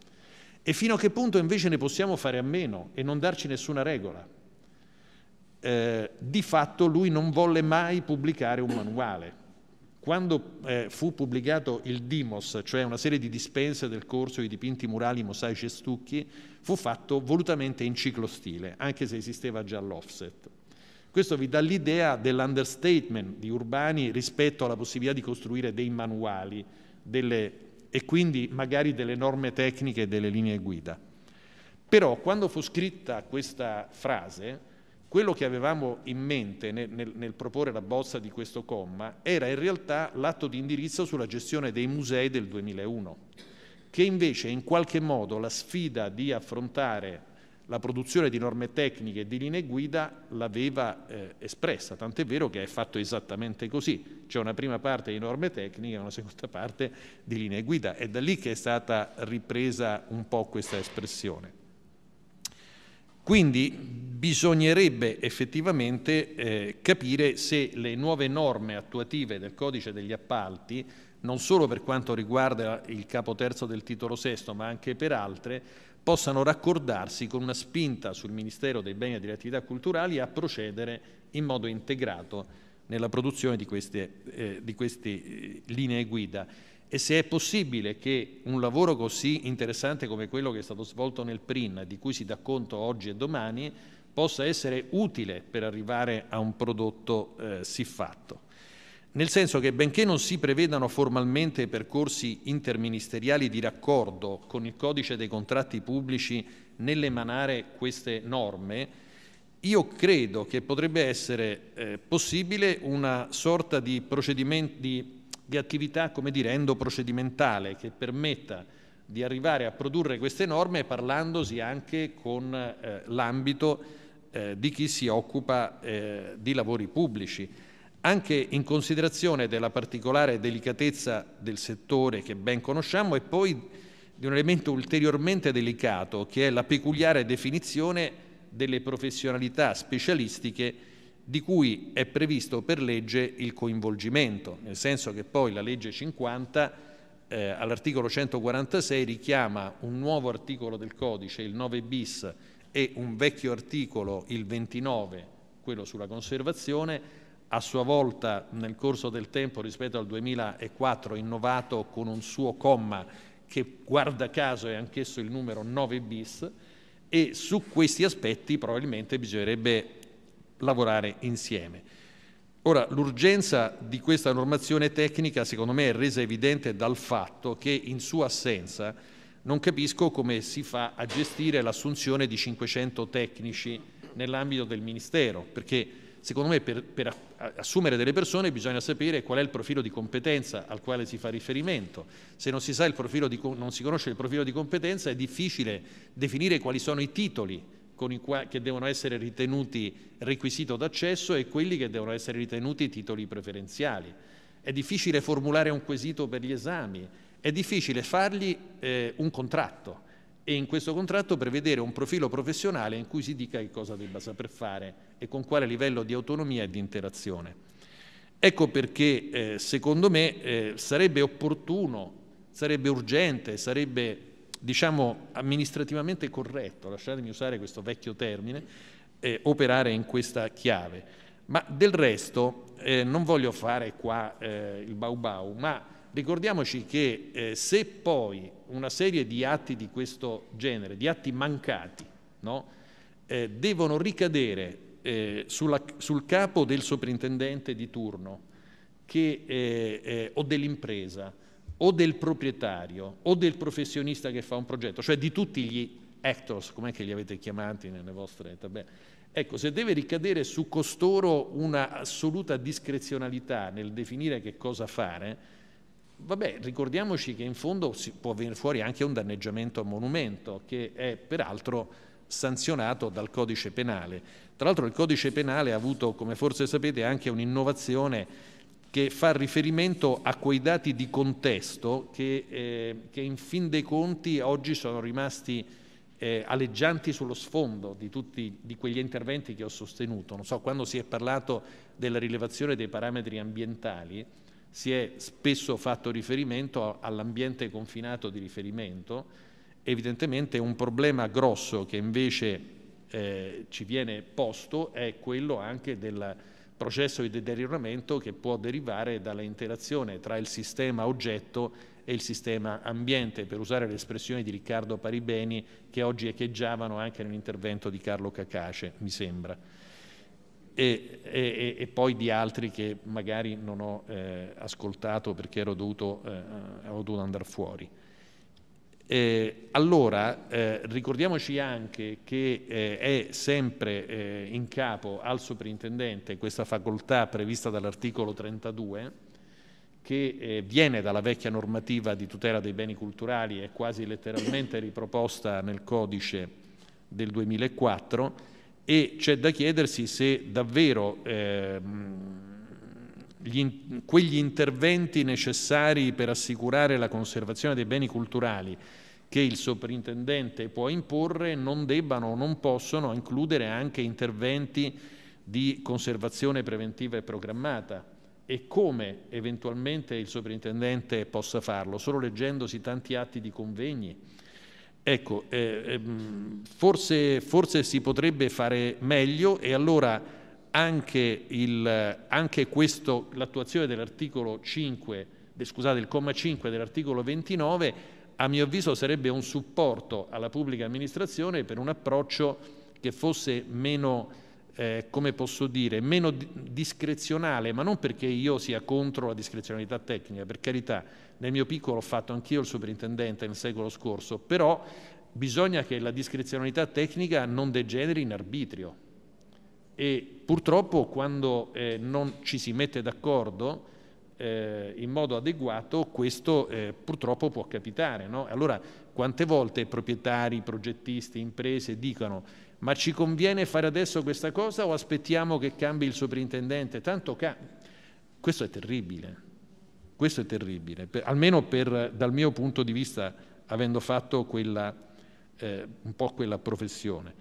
e fino a che punto invece ne possiamo fare a meno e non darci nessuna regola? Eh, di fatto lui non volle mai pubblicare un manuale. Quando eh, fu pubblicato il Dimos, cioè una serie di dispense del corso di dipinti murali, mosaici e stucchi, fu fatto volutamente in ciclostile, anche se esisteva già l'offset. Questo vi dà l'idea dell'understatement di Urbani rispetto alla possibilità di costruire dei manuali, delle e quindi magari delle norme tecniche e delle linee guida. Però quando fu scritta questa frase, quello che avevamo in mente nel, nel, nel, proporre la bozza di questo comma era in realtà l'atto di indirizzo sulla gestione dei musei del 2001, che invece in qualche modo la sfida di affrontare la produzione di norme tecniche e di linee guida l'aveva eh, espressa, tant'è vero che è fatto esattamente così, c'è una prima parte di norme tecniche e una seconda parte di linee guida, è da lì che è stata ripresa un po' questa espressione. Quindi bisognerebbe effettivamente eh, capire se le nuove norme attuative del codice degli appalti, non solo per quanto riguarda il capo terzo del titolo sesto, ma anche per altre, possano raccordarsi con una spinta sul Ministero dei Beni e delle Attività Culturali a procedere in modo integrato nella produzione di queste, eh, di queste eh, linee guida. E se è possibile che un lavoro così interessante come quello che è stato svolto nel PRIN, di cui si dà conto oggi e domani, possa essere utile per arrivare a un prodotto eh, siffatto nel senso che benché non si prevedano formalmente percorsi interministeriali di raccordo con il codice dei contratti pubblici nell'emanare queste norme, io credo che potrebbe essere eh, possibile una sorta di, di, di attività, come dire, endoprocedimentale che permetta di arrivare a produrre queste norme parlandosi anche con eh, l'ambito eh, di chi si occupa eh, di lavori pubblici anche in considerazione della particolare delicatezza del settore che ben conosciamo e poi di un elemento ulteriormente delicato che è la peculiare definizione delle professionalità specialistiche di cui è previsto per legge il coinvolgimento, nel senso che poi la legge 50 eh, all'articolo 146 richiama un nuovo articolo del codice, il 9 bis, e un vecchio articolo, il 29, quello sulla conservazione, a sua volta nel corso del tempo rispetto al 2004 innovato con un suo comma che guarda caso è anch'esso il numero 9 bis e su questi aspetti probabilmente bisognerebbe lavorare insieme. Ora, l'urgenza di questa normazione tecnica secondo me è resa evidente dal fatto che in sua assenza non capisco come si fa a gestire l'assunzione di 500 tecnici nell'ambito del Ministero, perché secondo me per, per, assumere delle persone bisogna sapere qual è il profilo di competenza al quale si fa riferimento. Se non si, di, non si conosce il profilo di competenza è difficile definire quali sono i titoli i che devono essere ritenuti requisito d'accesso e quelli che devono essere ritenuti titoli preferenziali. È difficile formulare un quesito per gli esami, è difficile fargli eh, un contratto e in questo contratto prevedere un profilo professionale in cui si dica che cosa debba saper fare e con quale livello di autonomia e di interazione. Ecco perché eh, secondo me eh, sarebbe opportuno, sarebbe urgente, sarebbe diciamo amministrativamente corretto, lasciatemi usare questo vecchio termine, eh, operare in questa chiave. Ma del resto eh, non voglio fare qua eh, il bau bau, ma ricordiamoci che eh, se poi una serie di atti di questo genere, di atti mancati, no, eh, devono ricadere eh, sulla, sul capo del soprintendente di turno che, eh, eh, o dell'impresa o del proprietario o del professionista che fa un progetto, cioè di tutti gli actors, com'è che li avete chiamati nelle vostre tabelle? Ecco, se deve ricadere su costoro una assoluta discrezionalità nel definire che cosa fare, Vabbè, ricordiamoci che in fondo può venire fuori anche un danneggiamento a monumento, che è peraltro sanzionato dal codice penale. Tra l'altro il codice penale ha avuto, come forse sapete, anche un'innovazione che fa riferimento a quei dati di contesto che, eh, che in fin dei conti oggi sono rimasti eh, aleggianti sullo sfondo di tutti di quegli interventi che ho sostenuto. Non so, quando si è parlato della rilevazione dei parametri ambientali, si è spesso fatto riferimento all'ambiente confinato di riferimento, evidentemente un problema grosso che invece eh, ci viene posto è quello anche del processo di deterioramento che può derivare dalla interazione tra il sistema oggetto e il sistema ambiente, per usare le espressioni di Riccardo Paribeni che oggi echeggiavano anche nell'intervento di Carlo Cacace, mi sembra e, e, e, poi di altri che magari non ho eh, ascoltato perché ero dovuto, eh, dovuto andare fuori. Eh, allora ricordiamoci anche che eh, è sempre eh, in capo al soprintendente questa facoltà prevista dall'articolo 32 che eh, viene dalla vecchia normativa di tutela dei beni culturali e quasi letteralmente riproposta nel codice del 2004 e c'è da chiedersi se davvero eh, in, quegli interventi necessari per assicurare la conservazione dei beni culturali che il soprintendente può imporre non debbano o non possono includere anche interventi di conservazione preventiva e programmata e come eventualmente il soprintendente possa farlo, solo leggendosi tanti atti di convegni Ecco, eh, ehm, forse, forse, si potrebbe fare meglio e allora anche, il, anche questo, l'attuazione dell'articolo 5, scusate, il comma 5 dell'articolo 29, a mio avviso sarebbe un supporto alla pubblica amministrazione per un approccio che fosse meno... Eh, come posso dire, meno discrezionale, ma non perché io sia contro la discrezionalità tecnica, per carità, nel mio piccolo ho fatto anch'io il sovrintendente nel secolo scorso, però bisogna che la discrezionalità tecnica non degeneri in arbitrio. E purtroppo quando eh, non ci si mette d'accordo eh, in modo adeguato, questo eh, purtroppo può capitare. No? Allora, quante volte proprietari, progettisti, imprese dicono ma ci conviene fare adesso questa cosa o aspettiamo che cambi il sovrintendente? Tanto ca- questo è terribile, questo è terribile, per, almeno per, dal mio punto di vista, avendo fatto quella, eh, un po' quella professione.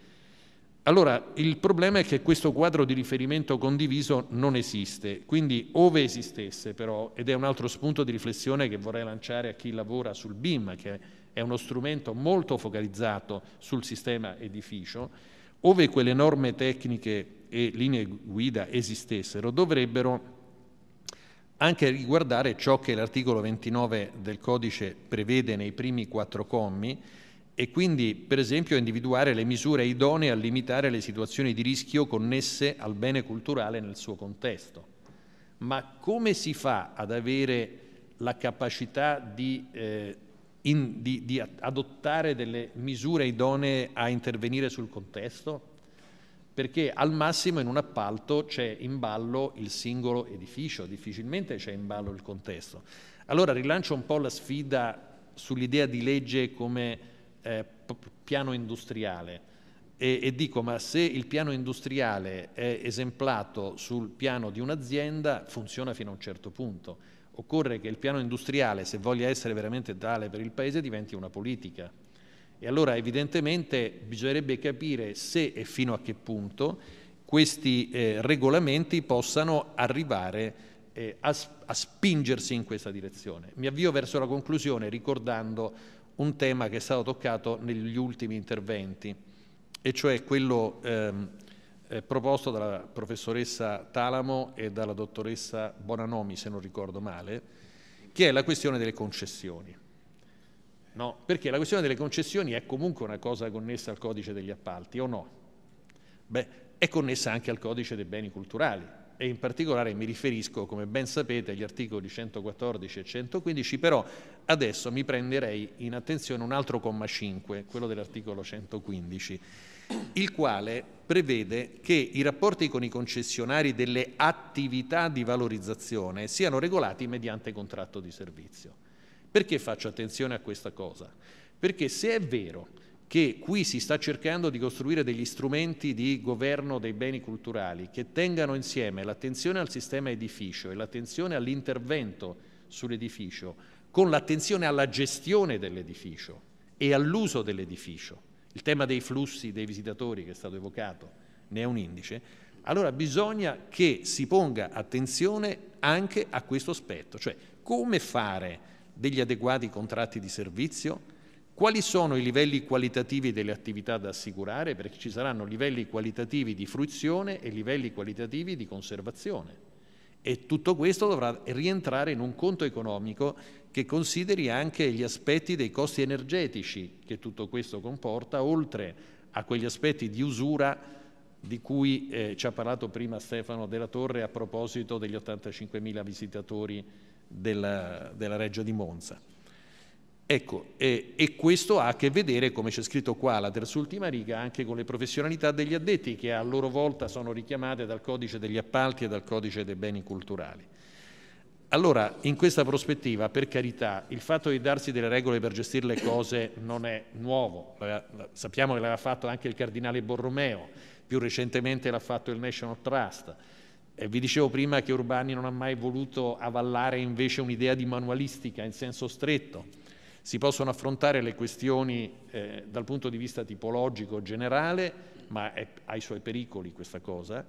Allora, il problema è che questo quadro di riferimento condiviso non esiste, quindi ove esistesse però, ed è un altro spunto di riflessione che vorrei lanciare a chi lavora sul BIM, che è uno strumento molto focalizzato sul sistema edificio, ove quelle norme tecniche e linee guida esistessero, dovrebbero anche riguardare ciò che l'articolo 29 del codice prevede nei primi quattro commi e quindi per esempio individuare le misure idonee a limitare le situazioni di rischio connesse al bene culturale nel suo contesto. Ma come si fa ad avere la capacità di, eh, in, di, di adottare delle misure idonee a intervenire sul contesto? perché al massimo in un appalto c'è in ballo il singolo edificio, difficilmente c'è in ballo il contesto. Allora rilancio un po' la sfida sull'idea di legge come eh, piano industriale. E, e, dico, ma se il piano industriale è esemplato sul piano di un'azienda, funziona fino a un certo punto. Occorre che il piano industriale, se voglia essere veramente tale per il Paese, diventi una politica. E allora evidentemente bisognerebbe capire se e fino a che punto questi eh, regolamenti possano arrivare eh, a, a spingersi in questa direzione. Mi avvio verso la conclusione ricordando un tema che è stato toccato negli ultimi interventi, e cioè quello ehm, eh, proposto dalla professoressa Talamo e dalla dottoressa Bonanomi, se non ricordo male, che è la questione delle concessioni no? perché la questione delle concessioni è comunque una cosa connessa al codice degli appalti o no? Beh, è connessa anche al codice dei beni culturali e in particolare mi riferisco, come ben sapete, agli articoli 114 e 115, però adesso mi prenderei in attenzione un altro comma 5, quello dell'articolo 115, il quale prevede che i rapporti con i concessionari delle attività di valorizzazione siano regolati mediante contratto di servizio. Perché faccio attenzione a questa cosa? Perché se è vero che qui si sta cercando di costruire degli strumenti di governo dei beni culturali che tengano insieme l'attenzione al sistema edificio e l'attenzione all'intervento sull'edificio con l'attenzione alla gestione dell'edificio e all'uso dell'edificio. Il tema dei flussi dei visitatori che è stato evocato ne è un indice. Allora bisogna che si ponga attenzione anche a questo aspetto, cioè come fare degli adeguati contratti di servizio, quali sono i livelli qualitativi delle attività da assicurare, perché ci saranno livelli qualitativi di fruizione e livelli qualitativi di conservazione. E tutto questo dovrà rientrare in un conto economico che consideri anche gli aspetti dei costi energetici che tutto questo comporta, oltre a quegli aspetti di usura di cui eh, ci ha parlato prima Stefano Della Torre a proposito degli 85.000 visitatori della, della Reggio di Monza. Ecco, e, e, questo ha a che vedere, come c'è scritto qua, la terz'ultima riga, anche con le professionalità degli addetti che a loro volta sono richiamate dal codice degli appalti e dal codice dei beni culturali. Allora, in questa prospettiva, per carità, il fatto di darsi delle regole per gestire le cose non è nuovo. Sappiamo che l'aveva fatto anche il cardinale Borromeo, più recentemente l'ha fatto il National Trust vi dicevo prima che Urbani non ha mai voluto avallare invece un'idea di manualistica in senso stretto. Si possono affrontare le questioni eh, dal punto di vista tipologico generale, ma è, ha i suoi pericoli questa cosa,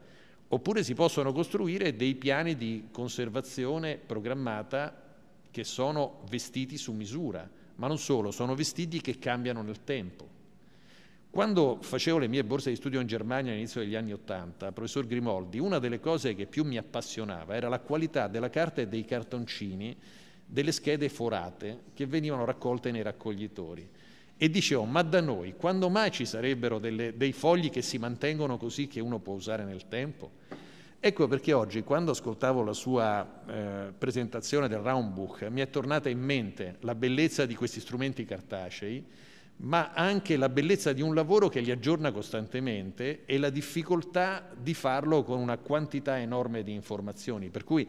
oppure si possono costruire dei piani di conservazione programmata che sono vestiti su misura, ma non solo, sono vestiti che cambiano nel tempo. Quando facevo le mie borse di studio in Germania all'inizio degli anni Ottanta, professor Grimoldi, una delle cose che più mi appassionava era la qualità della carta e dei cartoncini delle schede forate che venivano raccolte nei raccoglitori. E dicevo, ma da noi quando mai ci sarebbero delle, dei fogli che si mantengono così che uno può usare nel tempo? Ecco perché oggi, quando ascoltavo la sua eh, presentazione del Roundbook, mi è tornata in mente la bellezza di questi strumenti cartacei ma anche la bellezza di un lavoro che li aggiorna costantemente e la difficoltà di farlo con una quantità enorme di informazioni. Per cui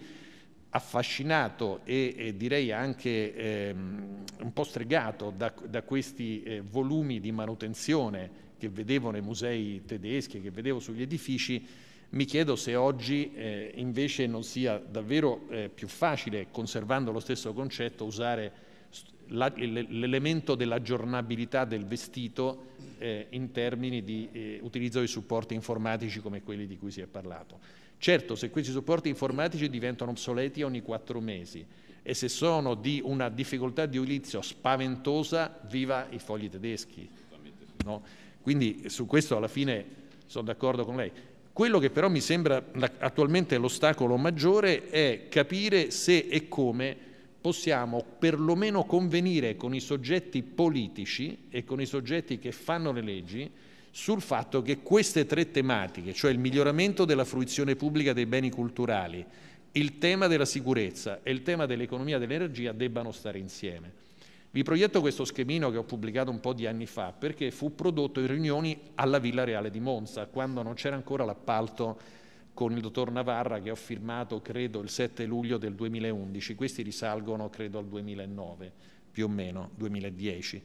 affascinato e, e direi anche ehm, un po' stregato da, da questi eh, volumi di manutenzione che vedevo nei musei tedeschi, che vedevo sugli edifici, mi chiedo se oggi eh, invece non sia davvero eh, più facile, conservando lo stesso concetto, usare l'elemento dell'aggiornabilità del vestito eh, in termini di eh, utilizzo di supporti informatici come quelli di cui si è parlato. Certo, se questi supporti informatici diventano obsoleti ogni quattro mesi e se sono di una difficoltà di utilizzo spaventosa, viva i fogli tedeschi. No? Quindi su questo alla fine sono d'accordo con lei. Quello che però mi sembra attualmente l'ostacolo maggiore è capire se e come possiamo perlomeno convenire con i soggetti politici e con i soggetti che fanno le leggi sul fatto che queste tre tematiche, cioè il miglioramento della fruizione pubblica dei beni culturali, il tema della sicurezza e il tema dell'economia dell'energia debbano stare insieme. Vi proietto questo schemino che ho pubblicato un po' di anni fa perché fu prodotto in riunioni alla Villa Reale di Monza, quando non c'era ancora l'appalto con il dottor Navarra che ho firmato credo il 7 luglio del 2011, questi risalgono credo al 2009 più o meno, 2010.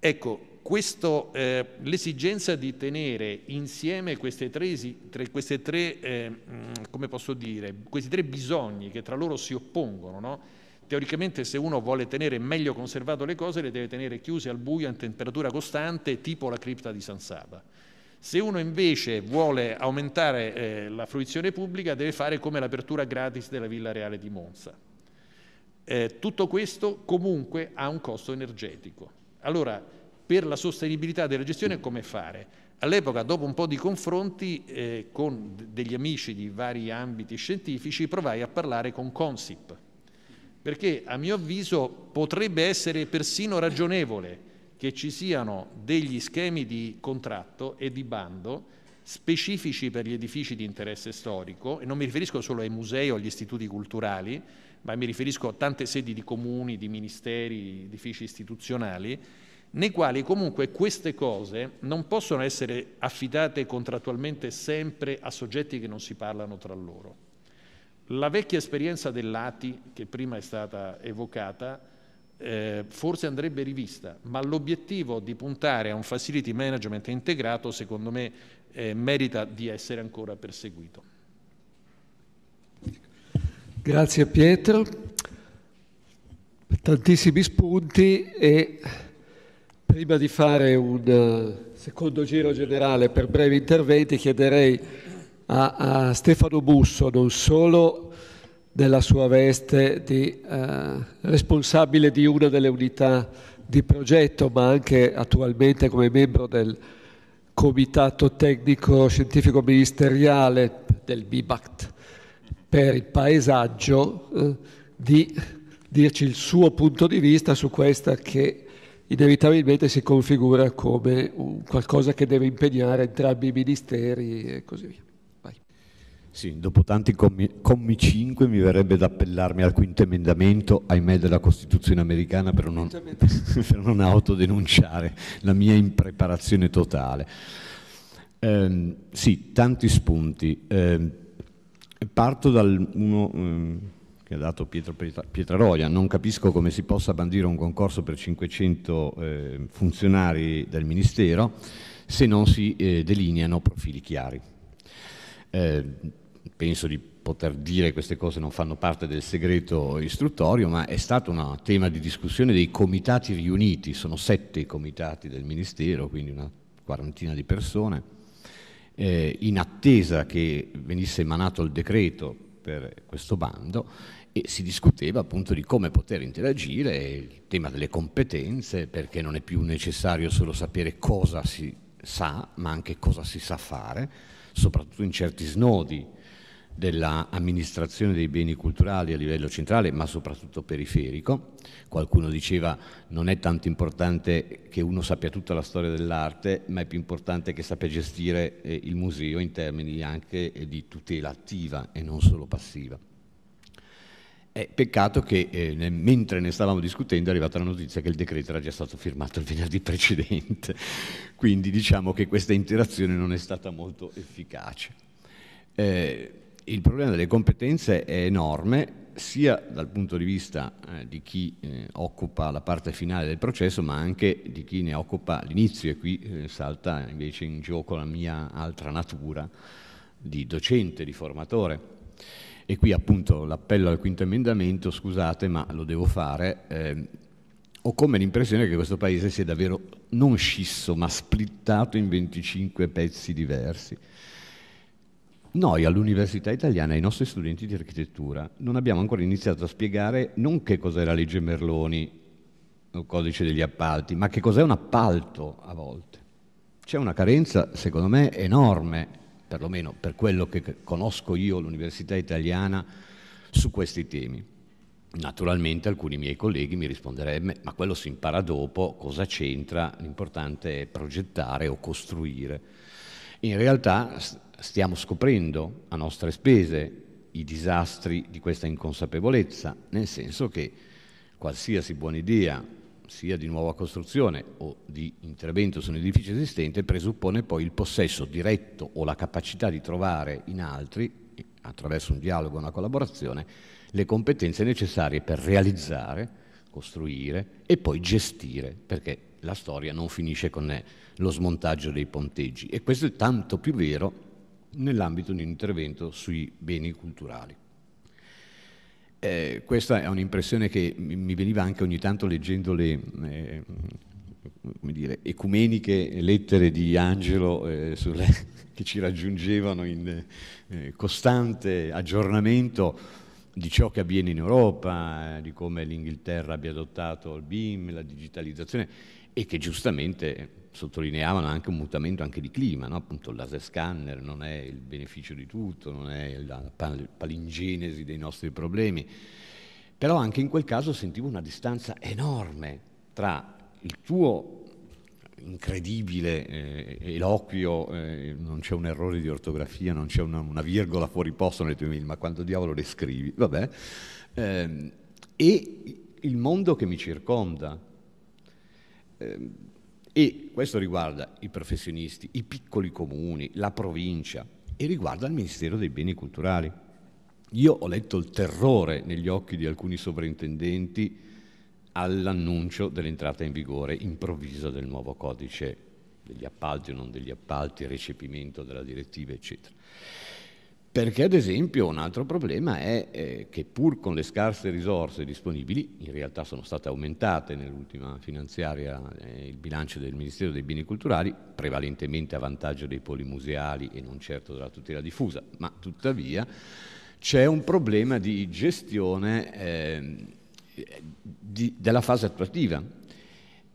Ecco, eh, l'esigenza di tenere insieme queste tre, tre, queste tre eh, mm, come posso dire, questi tre bisogni che tra loro si oppongono, no? teoricamente se uno vuole tenere meglio conservato le cose le deve tenere chiuse al buio a temperatura costante, tipo la cripta di San Saba se uno invece vuole aumentare eh, la fruizione pubblica deve fare come l'apertura gratis della Villa Reale di Monza. Eh, tutto questo comunque ha un costo energetico. Allora, per la sostenibilità della gestione come fare? All'epoca, dopo un po' di confronti eh, con degli amici di vari ambiti scientifici, provai a parlare con Consip, perché a mio avviso potrebbe essere persino ragionevole che ci siano degli schemi di contratto e di bando specifici per gli edifici di interesse storico, e non mi riferisco solo ai musei o agli istituti culturali, ma mi riferisco a tante sedi di comuni, di ministeri, edifici istituzionali, nei quali comunque queste cose non possono essere affidate contrattualmente sempre a soggetti che non si parlano tra loro. La vecchia esperienza dell'ATI, che prima è stata evocata, eh, forse andrebbe rivista, ma l'obiettivo di puntare a un facility management integrato secondo me eh, merita di essere ancora perseguito. Grazie Pietro, tantissimi spunti e prima di fare un eh, secondo giro generale per brevi interventi chiederei a, a Stefano Busso non solo della sua veste di eh, responsabile di una delle unità di progetto, ma anche attualmente come membro del Comitato Tecnico Scientifico Ministeriale del BIBACT per il paesaggio, eh, di dirci il suo punto di vista su questa che inevitabilmente si configura come qualcosa che deve impegnare entrambi i ministeri e così via. Sì, dopo tanti commi, commi 5 mi verrebbe da appellarmi al quinto emendamento, ahimè, della Costituzione americana per non, per non autodenunciare la mia impreparazione totale. Eh, sì, tanti spunti. Eh, parto dal uno eh, che ha dato Pietro Pietraroia. Non capisco come si possa bandire un concorso per 500 ehm, funzionari del Ministero se non si eh, delineano profili chiari. Eh, penso di poter dire che queste cose non fanno parte del segreto istruttorio, ma è stato un tema di discussione dei comitati riuniti, sono sette i comitati del Ministero, quindi una quarantina di persone, eh, in attesa che venisse emanato il decreto per questo bando e si discuteva appunto di come poter interagire, il tema delle competenze, perché non è più necessario solo sapere cosa si sa, ma anche cosa si sa fare soprattutto in certi snodi dell'amministrazione dei beni culturali a livello centrale, ma soprattutto periferico. Qualcuno diceva non è tanto importante che uno sappia tutta la storia dell'arte, ma è più importante che sappia gestire eh, il museo in termini anche di tutela attiva e non solo passiva. Eh, peccato che eh, mentre ne stavamo discutendo è arrivata la notizia che il decreto era già stato firmato il venerdì precedente, quindi diciamo che questa interazione non è stata molto efficace. Eh, il problema delle competenze è enorme sia dal punto di vista eh, di chi eh, occupa la parte finale del processo ma anche di chi ne occupa l'inizio e qui eh, salta invece in gioco la mia altra natura di docente, di formatore e qui appunto l'appello al quinto emendamento, scusate ma lo devo fare, eh, ho come l'impressione che questo paese sia davvero non scisso ma splittato in 25 pezzi diversi. Noi all'Università Italiana, ai nostri studenti di architettura, non abbiamo ancora iniziato a spiegare non che cos'è la legge Merloni o codice degli appalti, ma che cos'è un appalto a volte. C'è una carenza, secondo me, enorme perlomeno per quello che conosco io l'università italiana, su questi temi. Naturalmente alcuni miei colleghi mi risponderebbero, ma quello si impara dopo, cosa c'entra? L'importante è progettare o costruire. In realtà stiamo scoprendo a nostre spese i disastri di questa inconsapevolezza, nel senso che qualsiasi buona idea sia di nuova costruzione o di intervento su un edificio esistente presuppone poi il possesso diretto o la capacità di trovare in altri, attraverso un dialogo una collaborazione, le competenze necessarie per realizzare, costruire e poi gestire, perché la storia non finisce con lo smontaggio dei ponteggi e questo è tanto più vero nell'ambito di un intervento sui beni culturali. Eh, questa è un'impressione che mi veniva anche ogni tanto leggendo le eh, dire, ecumeniche lettere di Angelo eh, sulle, che ci raggiungevano in eh, costante aggiornamento di ciò che avviene in Europa, eh, di come l'Inghilterra abbia adottato il BIM, la digitalizzazione e che giustamente sottolineavano anche un mutamento anche di clima, no? appunto il laser scanner non è il beneficio di tutto, non è la palingenesi dei nostri problemi, però anche in quel caso sentivo una distanza enorme tra il tuo incredibile eh, eloquio, eh, non c'è un errore di ortografia, non c'è una, una, virgola fuori posto nelle tue mail, ma quando diavolo le scrivi, vabbè, eh, e il mondo che mi circonda. Ehm, e questo riguarda i professionisti, i piccoli comuni, la provincia e riguarda il Ministero dei Beni Culturali. Io ho letto il terrore negli occhi di alcuni sovrintendenti all'annuncio dell'entrata in vigore improvvisa del nuovo codice degli appalti o non degli appalti, recepimento della direttiva, eccetera. Perché ad esempio un altro problema è eh, che pur con le scarse risorse disponibili, in realtà sono state aumentate nell'ultima finanziaria eh, il bilancio del Ministero dei Beni Culturali, prevalentemente a vantaggio dei poli museali e non certo della tutela diffusa, ma tuttavia c'è un problema di gestione eh, di, della fase attuativa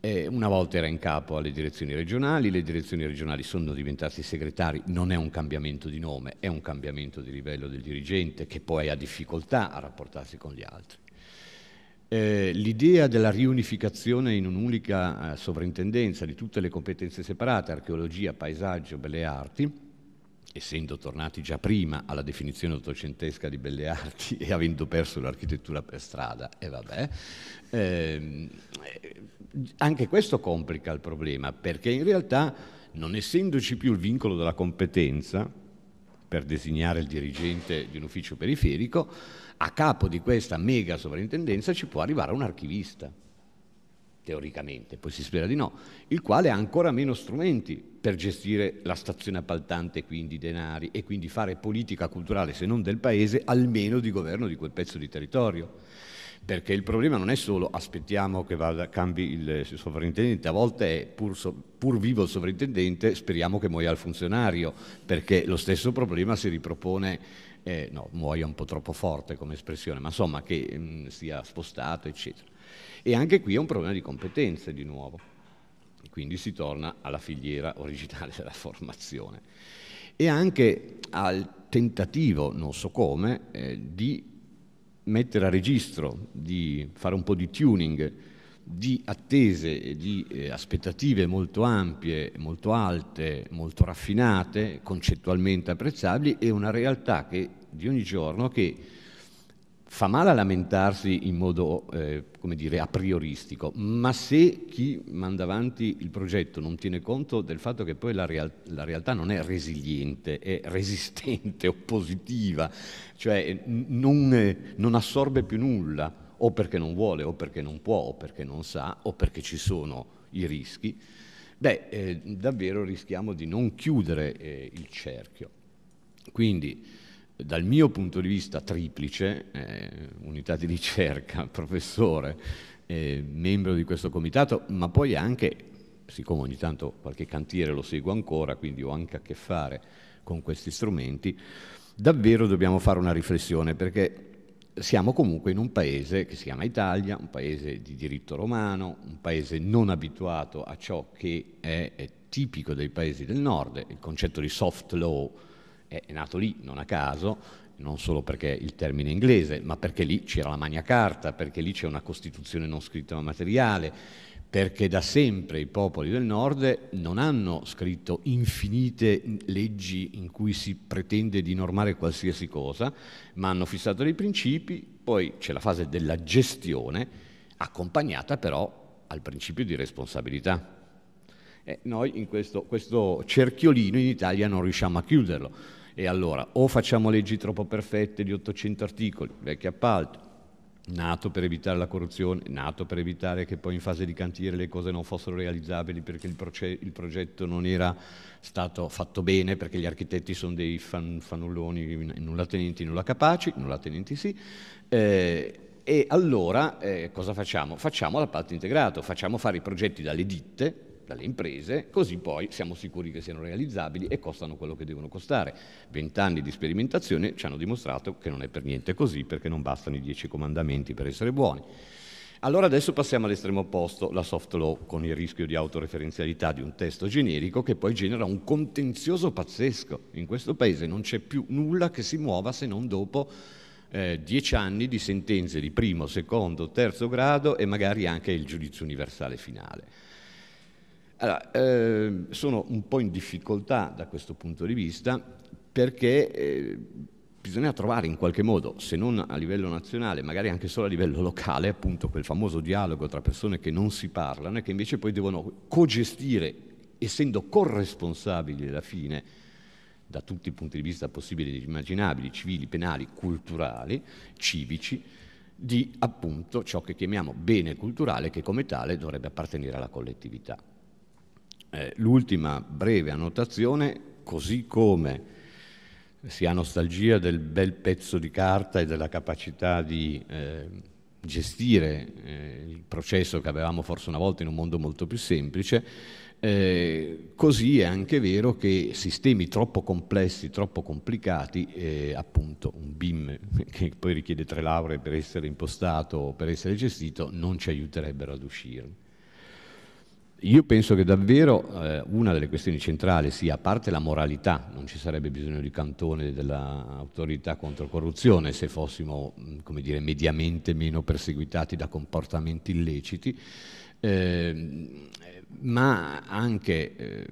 una volta era in capo alle direzioni regionali, le direzioni regionali sono diventate segretari, non è un cambiamento di nome, è un cambiamento di livello del dirigente che poi ha difficoltà a rapportarsi con gli altri. Eh, l'idea della riunificazione in un'unica eh, sovrintendenza di tutte le competenze separate, archeologia, paesaggio, belle arti, essendo tornati già prima alla definizione ottocentesca di belle arti e avendo perso l'architettura per strada, e vabbè, ehm, eh, anche questo complica il problema, perché in realtà non essendoci più il vincolo della competenza per designare il dirigente di un ufficio periferico, a capo di questa mega sovrintendenza ci può arrivare un archivista teoricamente, poi si spera di no, il quale ha ancora meno strumenti per gestire la stazione appaltante, quindi denari, e quindi fare politica culturale, se non del paese, almeno di governo di quel pezzo di territorio. Perché il problema non è solo aspettiamo che vada, cambi eh, il sovrintendente, a volte è pur, so, pur vivo il sovrintendente, speriamo che muoia il funzionario, perché lo stesso problema si ripropone, eh, no, muoia un po' troppo forte come espressione, ma insomma che mh, mm, sia spostato, eccetera. E anche qui è un problema di competenze di nuovo. Quindi si torna alla filiera originale della formazione e anche al tentativo, non so come, eh, di mettere a registro, di fare un po' di tuning di attese e di eh, aspettative molto ampie, molto alte, molto raffinate, concettualmente apprezzabili e una realtà che, di ogni giorno che fa male a lamentarsi in modo, eh, come dire, a prioristico, ma se chi manda avanti il progetto non tiene conto del fatto che poi la, real- la realtà non è resiliente, è resistente, oppositiva, cioè eh, non, eh, non assorbe più nulla, o perché non vuole, o perché non può, o perché non sa, o perché ci sono i rischi, beh, eh, davvero rischiamo di non chiudere eh, il cerchio. Quindi dal mio punto di vista triplice, eh, unità di ricerca, professore, eh, membro di questo comitato, ma poi anche, siccome ogni tanto qualche cantiere lo seguo ancora, quindi ho anche a che fare con questi strumenti, davvero dobbiamo fare una riflessione perché siamo comunque in un paese che si chiama Italia, un paese di diritto romano, un paese non abituato a ciò che è, è tipico dei paesi del nord, il concetto di soft law è nato lì non a caso, non solo perché il termine è inglese, ma perché lì c'era la Magna Carta, perché lì c'è una Costituzione non scritta ma materiale, perché da sempre i popoli del nord non hanno scritto infinite leggi in cui si pretende di normare qualsiasi cosa, ma hanno fissato dei principi, poi c'è la fase della gestione, accompagnata però al principio di responsabilità. E noi in questo, questo cerchiolino in Italia non riusciamo a chiuderlo. E allora o facciamo leggi troppo perfette di 800 articoli, vecchio appalto, nato per evitare la corruzione, nato per evitare che poi in fase di cantiere le cose non fossero realizzabili perché il, proce- il progetto non era stato fatto bene, perché gli architetti sono dei fan- fanulloni nulla tenenti, nulla capaci, nulla tenenti sì. Eh, e allora eh, cosa facciamo? Facciamo l'appalto integrato, facciamo fare i progetti dalle ditte, dalle imprese, così poi siamo sicuri che siano realizzabili e costano quello che devono costare. Vent'anni di sperimentazione ci hanno dimostrato che non è per niente così, perché non bastano i dieci comandamenti per essere buoni. Allora adesso passiamo all'estremo opposto, la soft law, con il rischio di autoreferenzialità di un testo generico che poi genera un contenzioso pazzesco. In questo paese non c'è più nulla che si muova se non dopo eh, dieci anni di sentenze di primo, secondo, terzo grado e magari anche il giudizio universale finale. Allora, eh, sono un po' in difficoltà da questo punto di vista perché eh, bisogna trovare in qualche modo, se non a livello nazionale, magari anche solo a livello locale, appunto quel famoso dialogo tra persone che non si parlano e che invece poi devono cogestire, essendo corresponsabili alla fine, da tutti i punti di vista possibili ed immaginabili, civili, penali, culturali, civici, di appunto ciò che chiamiamo bene culturale che come tale dovrebbe appartenere alla collettività. Eh, l'ultima breve annotazione, così come si ha nostalgia del bel pezzo di carta e della capacità di eh, gestire eh, il processo che avevamo forse una volta in un mondo molto più semplice, eh, così è anche vero che sistemi troppo complessi, troppo complicati, eh, appunto un BIM che poi richiede tre lauree per essere impostato o per essere gestito, non ci aiuterebbero ad uscirne. Io penso che davvero eh, una delle questioni centrali sia, a parte la moralità, non ci sarebbe bisogno di cantone dell'autorità contro corruzione se fossimo dire, mediamente meno perseguitati da comportamenti illeciti, eh, ma anche, eh,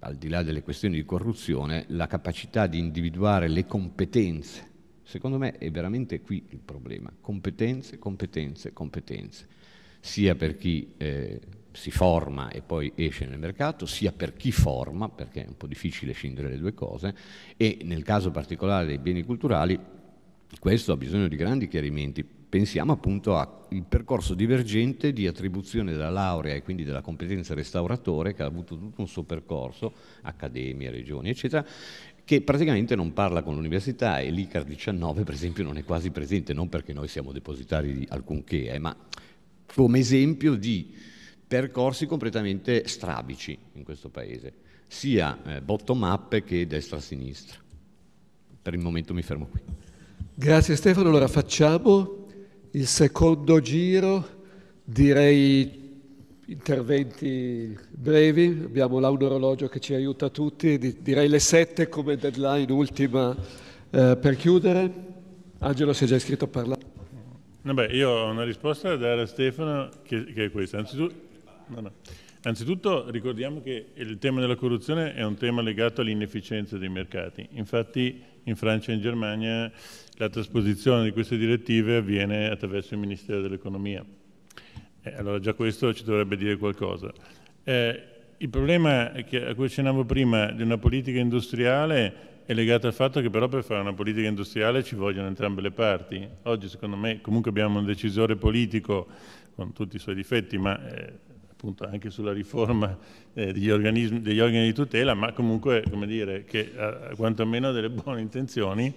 al di là delle questioni di corruzione, la capacità di individuare le competenze. Secondo me è veramente qui il problema. Competenze, competenze, competenze. Sia per chi eh, si forma e poi esce nel mercato, sia per chi forma, perché è un po' difficile scindere le due cose, e nel caso particolare dei beni culturali questo ha bisogno di grandi chiarimenti. Pensiamo appunto al percorso divergente di attribuzione della laurea e quindi della competenza restauratore che ha avuto tutto un suo percorso, accademia, regioni, eccetera, che praticamente non parla con l'università e l'ICAR 19 per esempio non è quasi presente, non perché noi siamo depositari di alcunché, eh, ma come esempio di percorsi completamente strabici in questo paese, sia eh, bottom up che destra-sinistra. Per il momento mi fermo qui. Grazie Stefano, allora facciamo il secondo giro, direi interventi brevi, abbiamo là un orologio che ci aiuta tutti, direi le sette come deadline ultima eh, per chiudere. Angelo si è già iscritto a parlare. Vabbè, io ho una risposta da dare a Stefano che, che è questa. Anzitutto, No, no. Anzitutto ricordiamo che il tema della corruzione è un tema legato all'inefficienza dei mercati. Infatti in Francia e in Germania la trasposizione di queste direttive avviene attraverso il Ministero dell'Economia. Eh, allora già questo ci dovrebbe dire qualcosa. Eh, il problema che, a cui accennavo prima di una politica industriale è legato al fatto che però per fare una politica industriale ci vogliono entrambe le parti. Oggi secondo me comunque abbiamo un decisore politico con tutti i suoi difetti, ma eh, appunto anche sulla riforma eh, degli, organismi, degli organi di tutela, ma comunque, come dire, che ha eh, quantomeno ha delle buone intenzioni,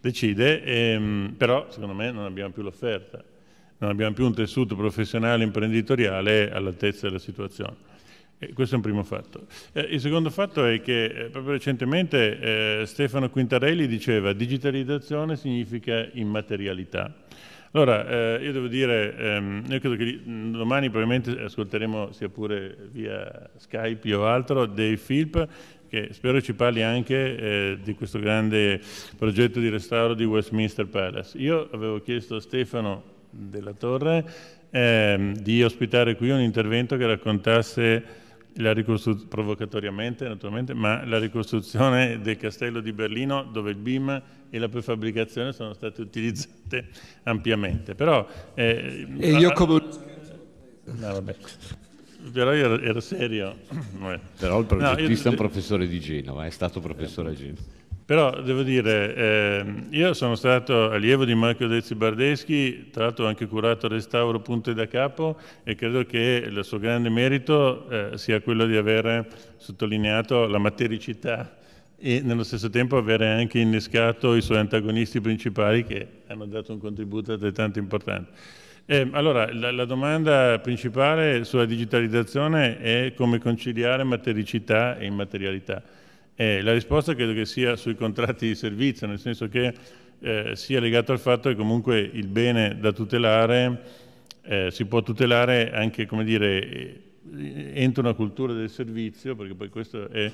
decide, ehm, però secondo me non abbiamo più l'offerta, non abbiamo più un tessuto professionale imprenditoriale all'altezza della situazione. E questo è un primo fatto. Eh, il secondo fatto è che eh, proprio recentemente eh, Stefano Quintarelli diceva digitalizzazione significa immaterialità. Allora, eh, io devo dire, ehm, io credo che domani probabilmente ascolteremo, sia pure via Skype o altro, dei film, che spero ci parli anche eh, di questo grande progetto di restauro di Westminster Palace. Io avevo chiesto a Stefano della Torre ehm, di ospitare qui un intervento che raccontasse ricostru- provocatoriamente naturalmente, ma la ricostruzione del castello di Berlino dove il BIM e la prefabbricazione sono state utilizzate ampiamente. Però, eh, e io come... No, vabbè. Però ero, ero serio. Però il progettista no, io... è un professore di Genova, è stato professore a Genova. Però devo dire, eh, io sono stato allievo di Marco Dezzi Bardeschi, tra l'altro ho anche curato il restauro Punte da Capo e credo che il suo grande merito eh, sia quello di aver sottolineato la matericità e nello stesso tempo avere anche innescato i suoi antagonisti principali che hanno dato un contributo altrettanto importante. Eh, allora, la, la, domanda principale sulla digitalizzazione è come conciliare matericità e immaterialità. Eh, la risposta credo che sia sui contratti di servizio, nel senso che eh, sia legato al fatto che comunque il bene da tutelare eh, si può tutelare anche, come dire, eh, entro una cultura del servizio, perché poi questa è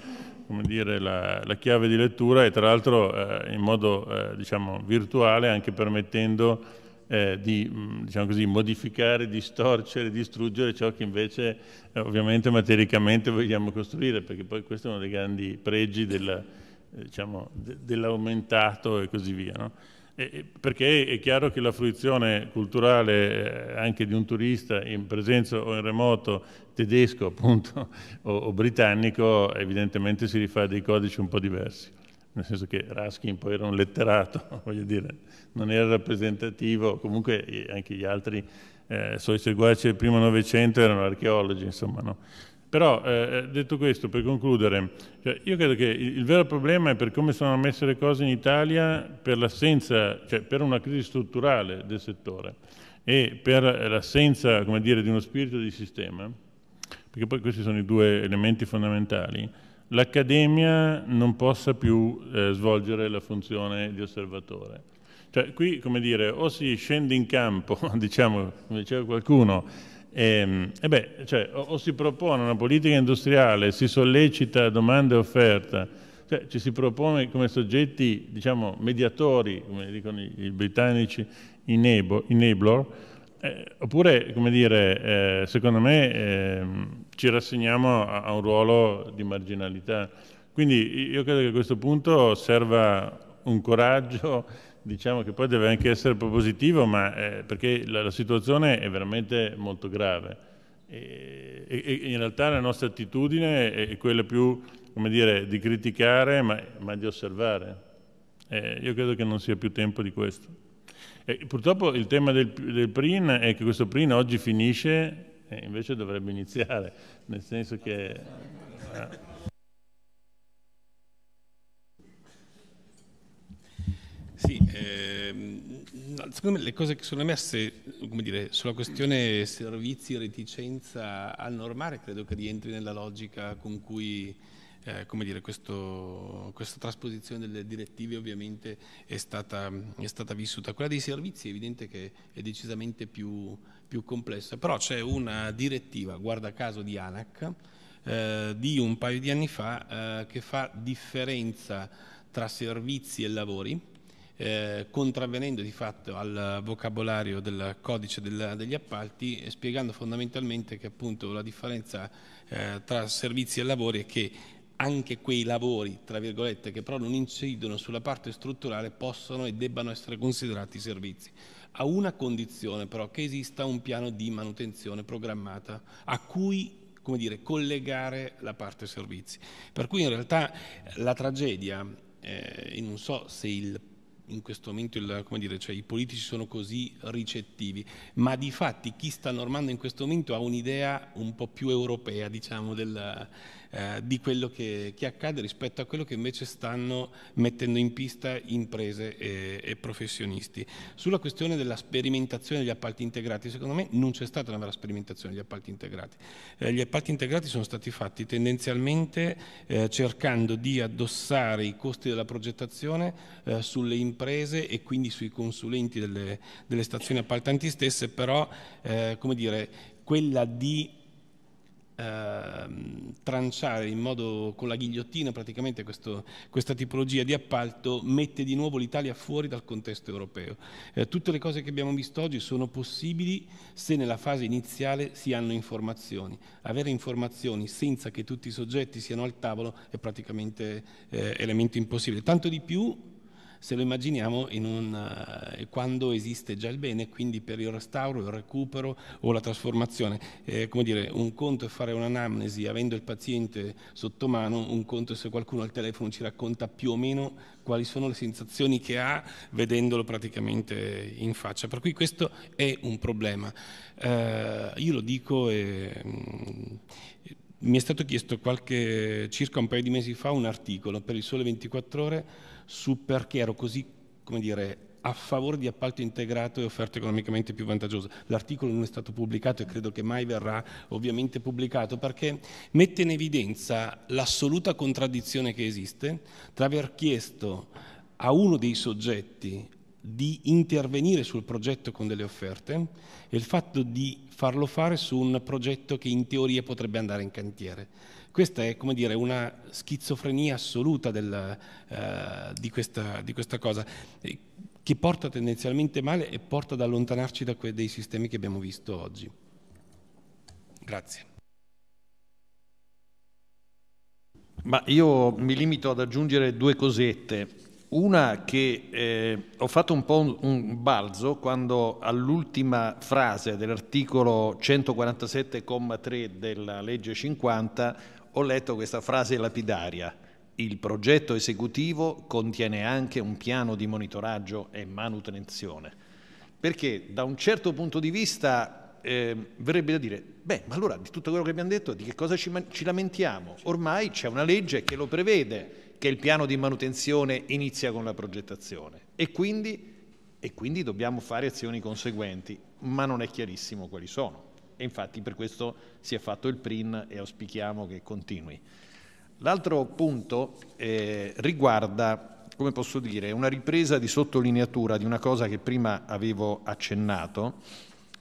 dire, la, la, chiave di lettura e tra l'altro eh, in modo eh, diciamo, virtuale anche permettendo eh, di mm, diciamo così, modificare, distorcere, distruggere ciò che invece eh, ovviamente matericamente vogliamo costruire, perché poi questo è uno dei grandi pregi della, eh, diciamo, de, dell'aumentato e così via. No? E, perché è chiaro che la fruizione culturale eh, anche di un turista in presenza o in remoto tedesco appunto o, o britannico evidentemente si rifà dei codici un po' diversi nel senso che Raskin poi era un letterato, voglio dire, non era rappresentativo, comunque anche gli altri eh, suoi seguaci del primo Novecento erano archeologi, insomma, no? Però, eh, eh, detto questo, per concludere, cioè, io credo che il, il, vero problema è per come sono messe le cose in Italia, per l'assenza, cioè per una crisi strutturale del settore e per l'assenza, come dire, di uno spirito di sistema, perché poi questi sono i due elementi fondamentali, l'Accademia non possa più eh, svolgere la funzione di osservatore. Cioè, qui, come dire, o si scende in campo, diciamo, come diceva qualcuno, e, ehm, e beh, cioè, o, o, si propone una politica industriale, si sollecita domanda e offerta, cioè, ci si propone come soggetti, diciamo, mediatori, come dicono i, i britannici, enabler, eh, oppure, come dire, eh, secondo me eh, ci rassegniamo a, a, un ruolo di marginalità. Quindi io credo che a questo punto serva un coraggio, diciamo che poi deve anche essere propositivo, ma, eh, perché la, la, situazione è veramente molto grave. E, e, in realtà la nostra attitudine è, è quella più, come dire, di criticare, ma, ma di osservare. Eh, io credo che non sia più tempo di questo. E purtroppo il tema del, del, PRIN è che questo PRIN oggi finisce e invece dovrebbe iniziare, nel senso che... Eh. Sì, ehm, secondo me le cose che sono emesse, come dire, sulla questione servizi, reticenza al normale, credo che rientri nella logica con cui eh, come dire, questo, questa trasposizione delle direttive ovviamente è stata, è stata, vissuta. Quella dei servizi è evidente che è decisamente più, più complessa, però c'è una direttiva, guarda caso di ANAC, eh, di un paio di anni fa eh, che fa differenza tra servizi e lavori. Eh, contravvenendo di fatto al vocabolario del codice del, degli appalti, eh, spiegando fondamentalmente che appunto la differenza eh, tra servizi e lavori è che anche quei lavori, tra virgolette, che però non incidono sulla parte strutturale, possono e debbano essere considerati servizi. A una condizione però che esista un piano di manutenzione programmata a cui come dire, collegare la parte servizi. Per cui in realtà la tragedia, eh, non so se il, in questo momento il, dire, cioè i politici sono così ricettivi, ma di fatti chi sta normando in questo momento ha un'idea un po' più europea diciamo, del, eh, di quello che, che, accade rispetto a quello che invece stanno mettendo in pista imprese e, e professionisti. Sulla questione della sperimentazione degli appalti integrati, secondo me non c'è stata una vera sperimentazione degli appalti integrati. Eh, gli appalti integrati sono stati fatti tendenzialmente eh, cercando di addossare i costi della progettazione eh, sulle imprese e quindi sui consulenti delle, delle stazioni appaltanti stesse, però eh, come dire, quella di Ehm, tranciare in modo con la ghigliottina praticamente questo, questa tipologia di appalto mette di nuovo l'Italia fuori dal contesto europeo. Eh, tutte le cose che abbiamo visto oggi sono possibili se nella fase iniziale si hanno informazioni. Avere informazioni senza che tutti i soggetti siano al tavolo è praticamente eh, elemento impossibile. Tanto di più se lo immaginiamo un, eh, quando esiste già il bene, quindi per il restauro, il recupero o la trasformazione. Eh, come dire, un conto è fare un'anamnesi avendo il paziente sotto mano, un conto è se qualcuno al telefono ci racconta più o meno quali sono le sensazioni che ha vedendolo praticamente in faccia. Per cui questo è un problema. Eh, io lo dico e... Eh, mi è stato chiesto qualche, circa un paio di mesi fa un articolo per il Sole 24 Ore su perché ero così, come dire, a favore di appalto integrato e offerte economicamente più vantaggiose. L'articolo non è stato pubblicato e credo che mai verrà ovviamente pubblicato perché mette in evidenza l'assoluta contraddizione che esiste tra aver chiesto a uno dei soggetti di intervenire sul progetto con delle offerte e il fatto di farlo fare su un progetto che in teoria potrebbe andare in cantiere. Questa è, come dire, una schizofrenia assoluta del, eh, di, questa, di, questa, cosa, eh, che porta tendenzialmente male e porta ad allontanarci da quei sistemi che abbiamo visto oggi. Grazie. Ma io mi limito ad aggiungere due cosette. Una che eh, ho fatto un po' un, un balzo quando all'ultima frase dell'articolo 147,3 della legge 50 ho letto questa frase lapidaria. Il progetto esecutivo contiene anche un piano di monitoraggio e manutenzione. Perché da un certo punto di vista eh, verrebbe da dire, beh, ma allora di tutto quello che abbiamo detto, di che cosa ci, ci lamentiamo? Ormai c'è una legge che lo prevede, che il piano di manutenzione inizia con la progettazione e quindi, e quindi dobbiamo fare azioni conseguenti, ma non è chiarissimo quali sono e infatti per questo si è fatto il PRIN e auspichiamo che continui. L'altro punto eh, riguarda, come posso dire, una ripresa di sottolineatura di una cosa che prima avevo accennato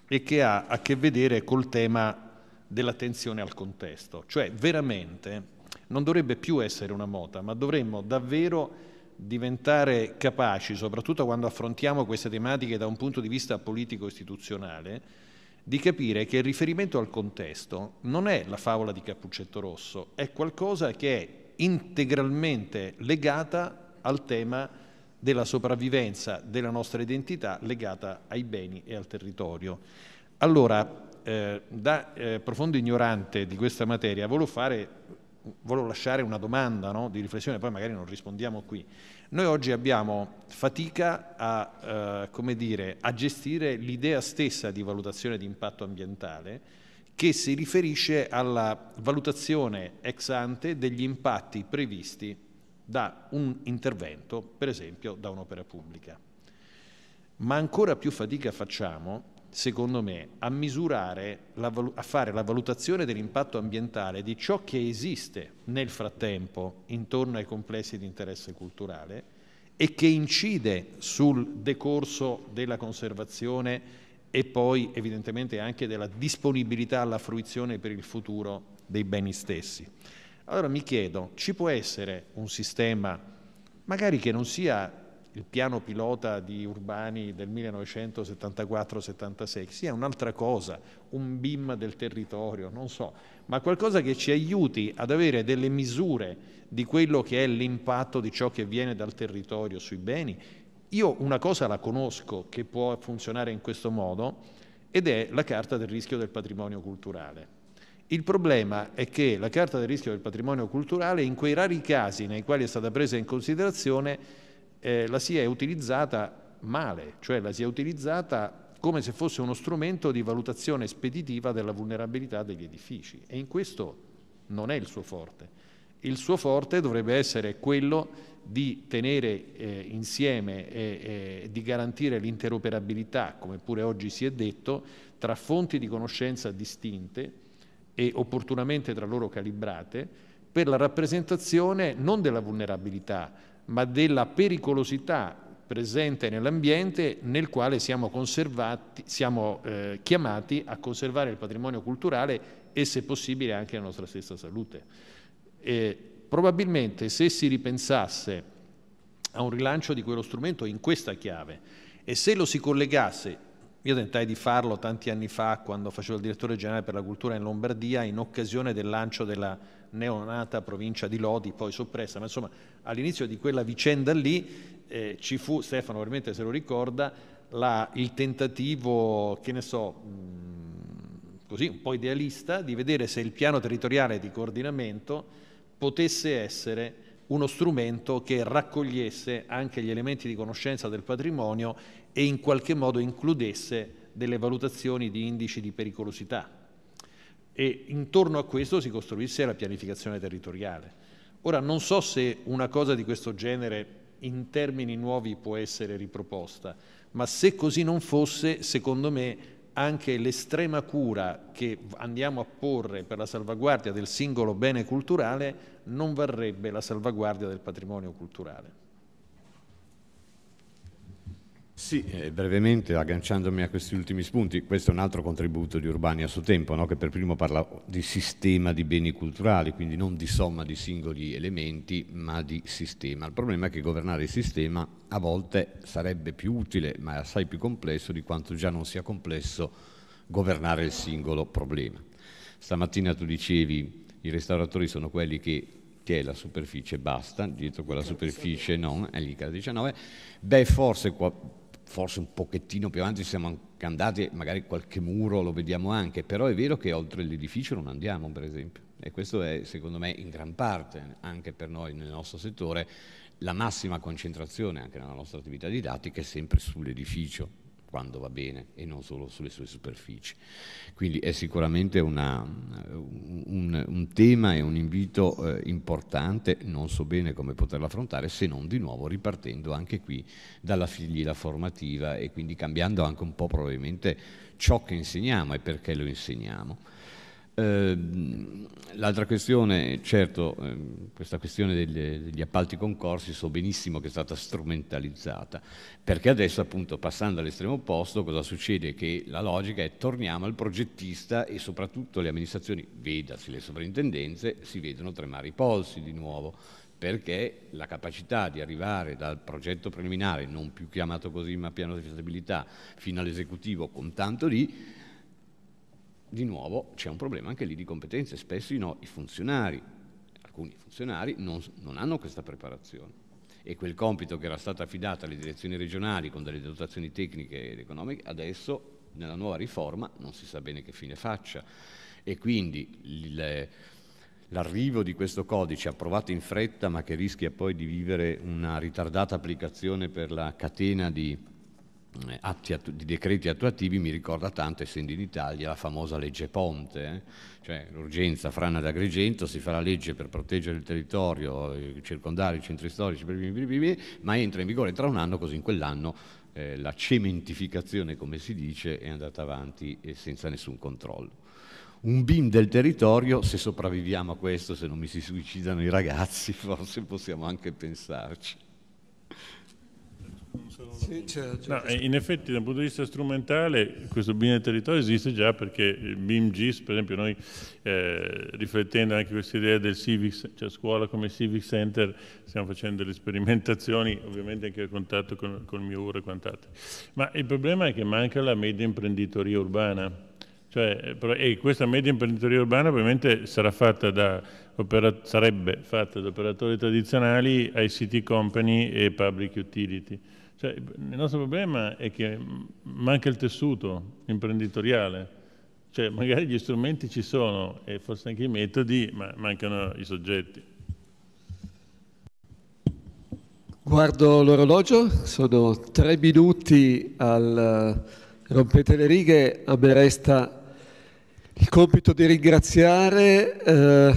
e che ha a che vedere col tema dell'attenzione al contesto. Cioè, veramente non dovrebbe più essere una mota, ma dovremmo davvero diventare capaci, soprattutto quando affrontiamo queste tematiche da un punto di vista politico-istituzionale, di capire che il riferimento al contesto non è la favola di Cappuccetto Rosso, è qualcosa che è integralmente legata al tema della sopravvivenza della nostra identità legata ai beni e al territorio. Allora, eh, da eh, profondo ignorante di questa materia, volevo, fare, volevo lasciare una domanda no, di riflessione, poi magari non rispondiamo qui. Noi oggi abbiamo fatica a, eh, dire, a gestire l'idea stessa di valutazione di impatto ambientale che si riferisce alla valutazione ex ante degli impatti previsti da un intervento, per esempio da un'opera pubblica. Ma ancora più fatica facciamo secondo me, a misurare, a fare la valutazione dell'impatto ambientale di ciò che esiste nel frattempo intorno ai complessi di interesse culturale e che incide sul decorso della conservazione e poi evidentemente anche della disponibilità alla fruizione per il futuro dei beni stessi. Allora mi chiedo, ci può essere un sistema magari che non sia il piano pilota di Urbani del 1974-76 sia un'altra cosa, un BIM del territorio, non so, ma qualcosa che ci aiuti ad avere delle misure di quello che è l'impatto di ciò che viene dal territorio sui beni. Io una cosa la conosco che può funzionare in questo modo ed è la carta del rischio del patrimonio culturale. Il problema è che la carta del rischio del patrimonio culturale in quei rari casi nei quali è stata presa in considerazione eh, la si è utilizzata male, cioè la si è utilizzata come se fosse uno strumento di valutazione speditiva della vulnerabilità degli edifici e in questo non è il suo forte. Il suo forte dovrebbe essere quello di tenere eh, insieme e eh, di garantire l'interoperabilità, come pure oggi si è detto, tra fonti di conoscenza distinte e opportunamente tra loro calibrate per la rappresentazione non della vulnerabilità, ma della pericolosità presente nell'ambiente nel quale siamo, siamo eh, chiamati a conservare il patrimonio culturale e se possibile anche la nostra stessa salute. E probabilmente se si ripensasse a un rilancio di quello strumento in questa chiave e se lo si collegasse io tentai di farlo tanti anni fa quando facevo il direttore generale per la cultura in Lombardia in occasione del lancio della neonata provincia di Lodi, poi soppressa, ma insomma all'inizio di quella vicenda lì eh, ci fu, Stefano ovviamente se lo ricorda, la, il tentativo, che ne so, mh, così un po' idealista, di vedere se il piano territoriale di coordinamento potesse essere uno strumento che raccogliesse anche gli elementi di conoscenza del patrimonio e in qualche modo includesse delle valutazioni di indici di pericolosità, e intorno a questo si costruisse la pianificazione territoriale. Ora non so se una cosa di questo genere in termini nuovi può essere riproposta, ma se così non fosse, secondo me anche l'estrema cura che andiamo a porre per la salvaguardia del singolo bene culturale non varrebbe la salvaguardia del patrimonio culturale. Sì, eh, brevemente agganciandomi a questi ultimi spunti, questo è un altro contributo di Urbani a suo tempo, no? che per primo parla di sistema di beni culturali, quindi non di somma di singoli elementi, ma di sistema. Il problema è che governare il sistema a volte sarebbe più utile, ma è assai più complesso di quanto già non sia complesso governare il singolo problema. Stamattina tu dicevi i restauratori sono quelli che è la superficie basta, dietro quella superficie non, è lì 19, beh forse forse un pochettino più avanti siamo anche andati, magari qualche muro lo vediamo anche, però è vero che oltre l'edificio non andiamo, per esempio. E questo è, secondo me, in gran parte, anche per noi nel nostro settore, la massima concentrazione anche nella nostra attività didattica è sempre sull'edificio, quando va bene e non solo sulle sue superfici. Quindi è sicuramente una, un, un, tema e un invito eh, importante, non so bene come poterlo affrontare se non di nuovo ripartendo anche qui dalla filiera formativa e quindi cambiando anche un po' probabilmente ciò che insegniamo e perché lo insegniamo. Ehm, l'altra questione, certo, ehm, questa questione degli, degli, appalti concorsi so benissimo che è stata strumentalizzata, perché adesso appunto passando all'estremo opposto cosa succede? Che la logica è torniamo al progettista e soprattutto le amministrazioni, vedasi le sovrintendenze, si vedono tremare i polsi di nuovo, perché la capacità di arrivare dal progetto preliminare, non più chiamato così ma piano di feasibilità, fino all'esecutivo con tanto di di nuovo c'è un problema anche lì di competenze, spesso no, i funzionari, alcuni funzionari non, non hanno questa preparazione e quel compito che era stato affidato alle direzioni regionali con delle dotazioni tecniche ed economiche, adesso nella nuova riforma non si sa bene che fine faccia e quindi l'arrivo di questo codice approvato in fretta ma che rischia poi di vivere una ritardata applicazione per la catena di eh, atti di decreti attuativi mi ricorda tanto, essendo in Italia, la famosa legge Ponte, eh? cioè l'urgenza frana d'Agrigento, si fa la legge per proteggere il territorio, eh, circondare i centri storici, ma entra in vigore tra un anno, così in quell'anno eh, la cementificazione, come si dice, è andata avanti eh, senza nessun controllo un BIM del territorio, se sopravviviamo a questo, se non mi si suicidano i ragazzi, forse possiamo anche pensarci. Sì, certo. no, eh, in effetti dal punto di vista strumentale questo BIM del territorio esiste già perché il eh, BIM GIS, per esempio noi eh, riflettendo anche questa idea del civic, cioè scuola come civic center, stiamo facendo delle sperimentazioni ovviamente anche a contatto con, con il MIUR e quant'altro. Ma il problema è che manca la media imprenditoria urbana. Cioè, eh, e questa media imprenditoria urbana ovviamente fatta da, sarebbe fatta da operatori tradizionali, ICT company e public utility. Cioè, il nostro problema è che manca il tessuto imprenditoriale, cioè magari gli strumenti ci sono e forse anche i metodi, ma mancano i soggetti. Guardo l'orologio, sono tre minuti al eh, rompete le righe, a me resta il compito di ringraziare eh,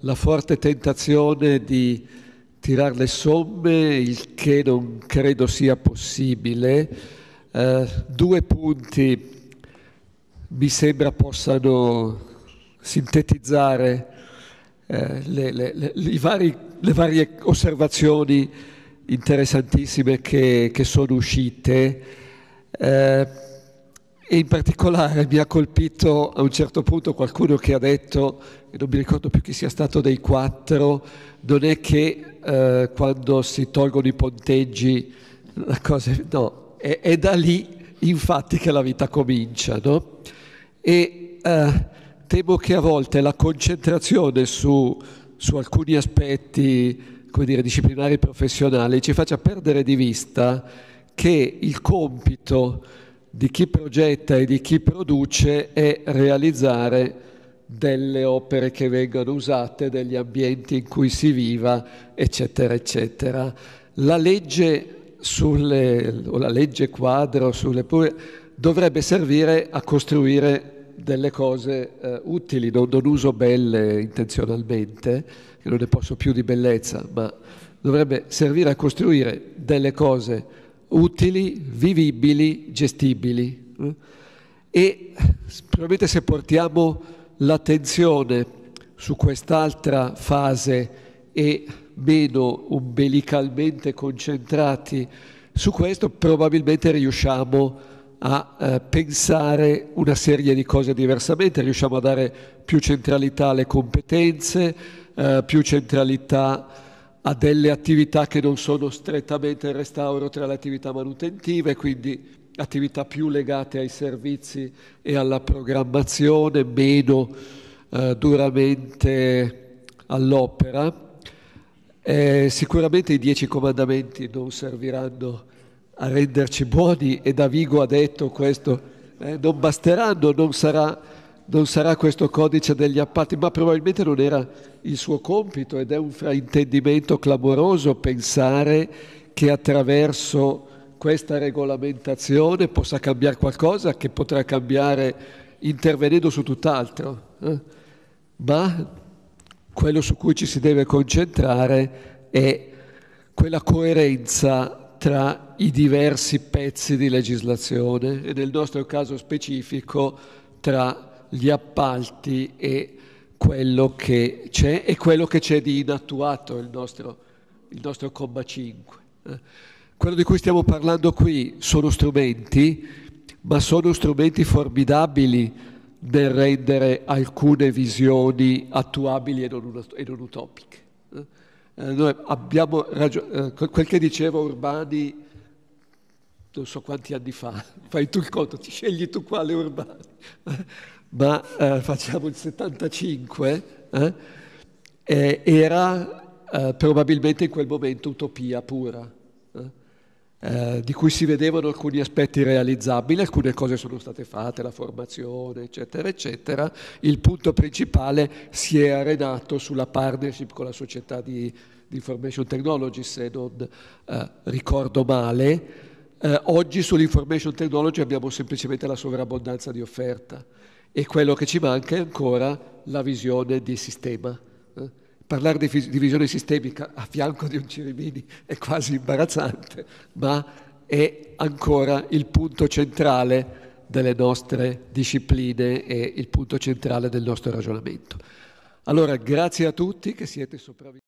la forte tentazione di tirare le somme, il che non credo sia possibile. Eh, due punti mi sembra possano sintetizzare eh, le, le, le, vari, le, varie osservazioni interessantissime che, che sono uscite. Eh, e in particolare mi ha colpito a un certo punto qualcuno che ha detto, e non mi ricordo più chi sia stato dei quattro, non è che eh, quando si tolgono i ponteggi, cose, no, è, è, da lì infatti che la vita comincia. No? E eh, temo che a volte la concentrazione su, su alcuni aspetti come dire, disciplinari e professionali ci faccia perdere di vista che il compito di chi progetta e di chi produce è realizzare delle opere che vengono usate, degli ambienti in cui si viva, eccetera, eccetera. La legge, sulle, o la legge quadro sulle pure, dovrebbe servire a costruire delle cose eh, utili, non, non, uso belle intenzionalmente, che non ne posso più di bellezza, ma dovrebbe servire a costruire delle cose utili, vivibili, gestibili. E probabilmente se portiamo l'attenzione su quest'altra fase e meno umbilicalmente concentrati su questo, probabilmente riusciamo a eh, pensare una serie di cose diversamente, riusciamo a dare più centralità alle competenze, eh, più centralità a delle attività che non sono strettamente il restauro tra le attività manutentive, quindi attività più legate ai servizi e alla programmazione, meno eh, duramente all'opera. Eh, sicuramente i dieci comandamenti non serviranno a renderci buoni e Davigo ha detto questo, eh, non basteranno, non sarà, non sarà questo codice degli appalti, ma probabilmente non era il suo compito ed è un fraintendimento clamoroso pensare che attraverso questa regolamentazione possa cambiare qualcosa che potrà cambiare intervenendo su tutt'altro, eh? ma quello su cui ci si deve concentrare è quella coerenza tra i diversi pezzi di legislazione e nel nostro caso specifico tra gli appalti e quello che c'è e quello che c'è di inattuato il nostro, il nostro comma 5. Eh? Quello di cui stiamo parlando qui sono strumenti, ma sono strumenti formidabili nel rendere alcune visioni attuabili e non, e non utopiche. Eh, noi abbiamo ragion- eh, quel che diceva Urbani non so quanti anni fa, fai tu il conto, ti scegli tu quale Urbani, ma eh, facciamo il 75, eh, era eh, probabilmente in quel momento utopia pura. Eh, di cui si vedevano alcuni aspetti realizzabili, alcune cose sono state fatte, la formazione, eccetera, eccetera. Il punto principale si è arenato sulla partnership con la società di, di Information Technology, se non eh, ricordo male. Eh, oggi sull'information technology abbiamo semplicemente la sovrabbondanza di offerta e quello che ci manca è ancora la visione di sistema. Parlare di visione sistemica a fianco di un Cirimini è quasi imbarazzante, ma è ancora il punto centrale delle nostre discipline e il punto centrale del nostro ragionamento. Allora, grazie a tutti che siete sopravvissuti.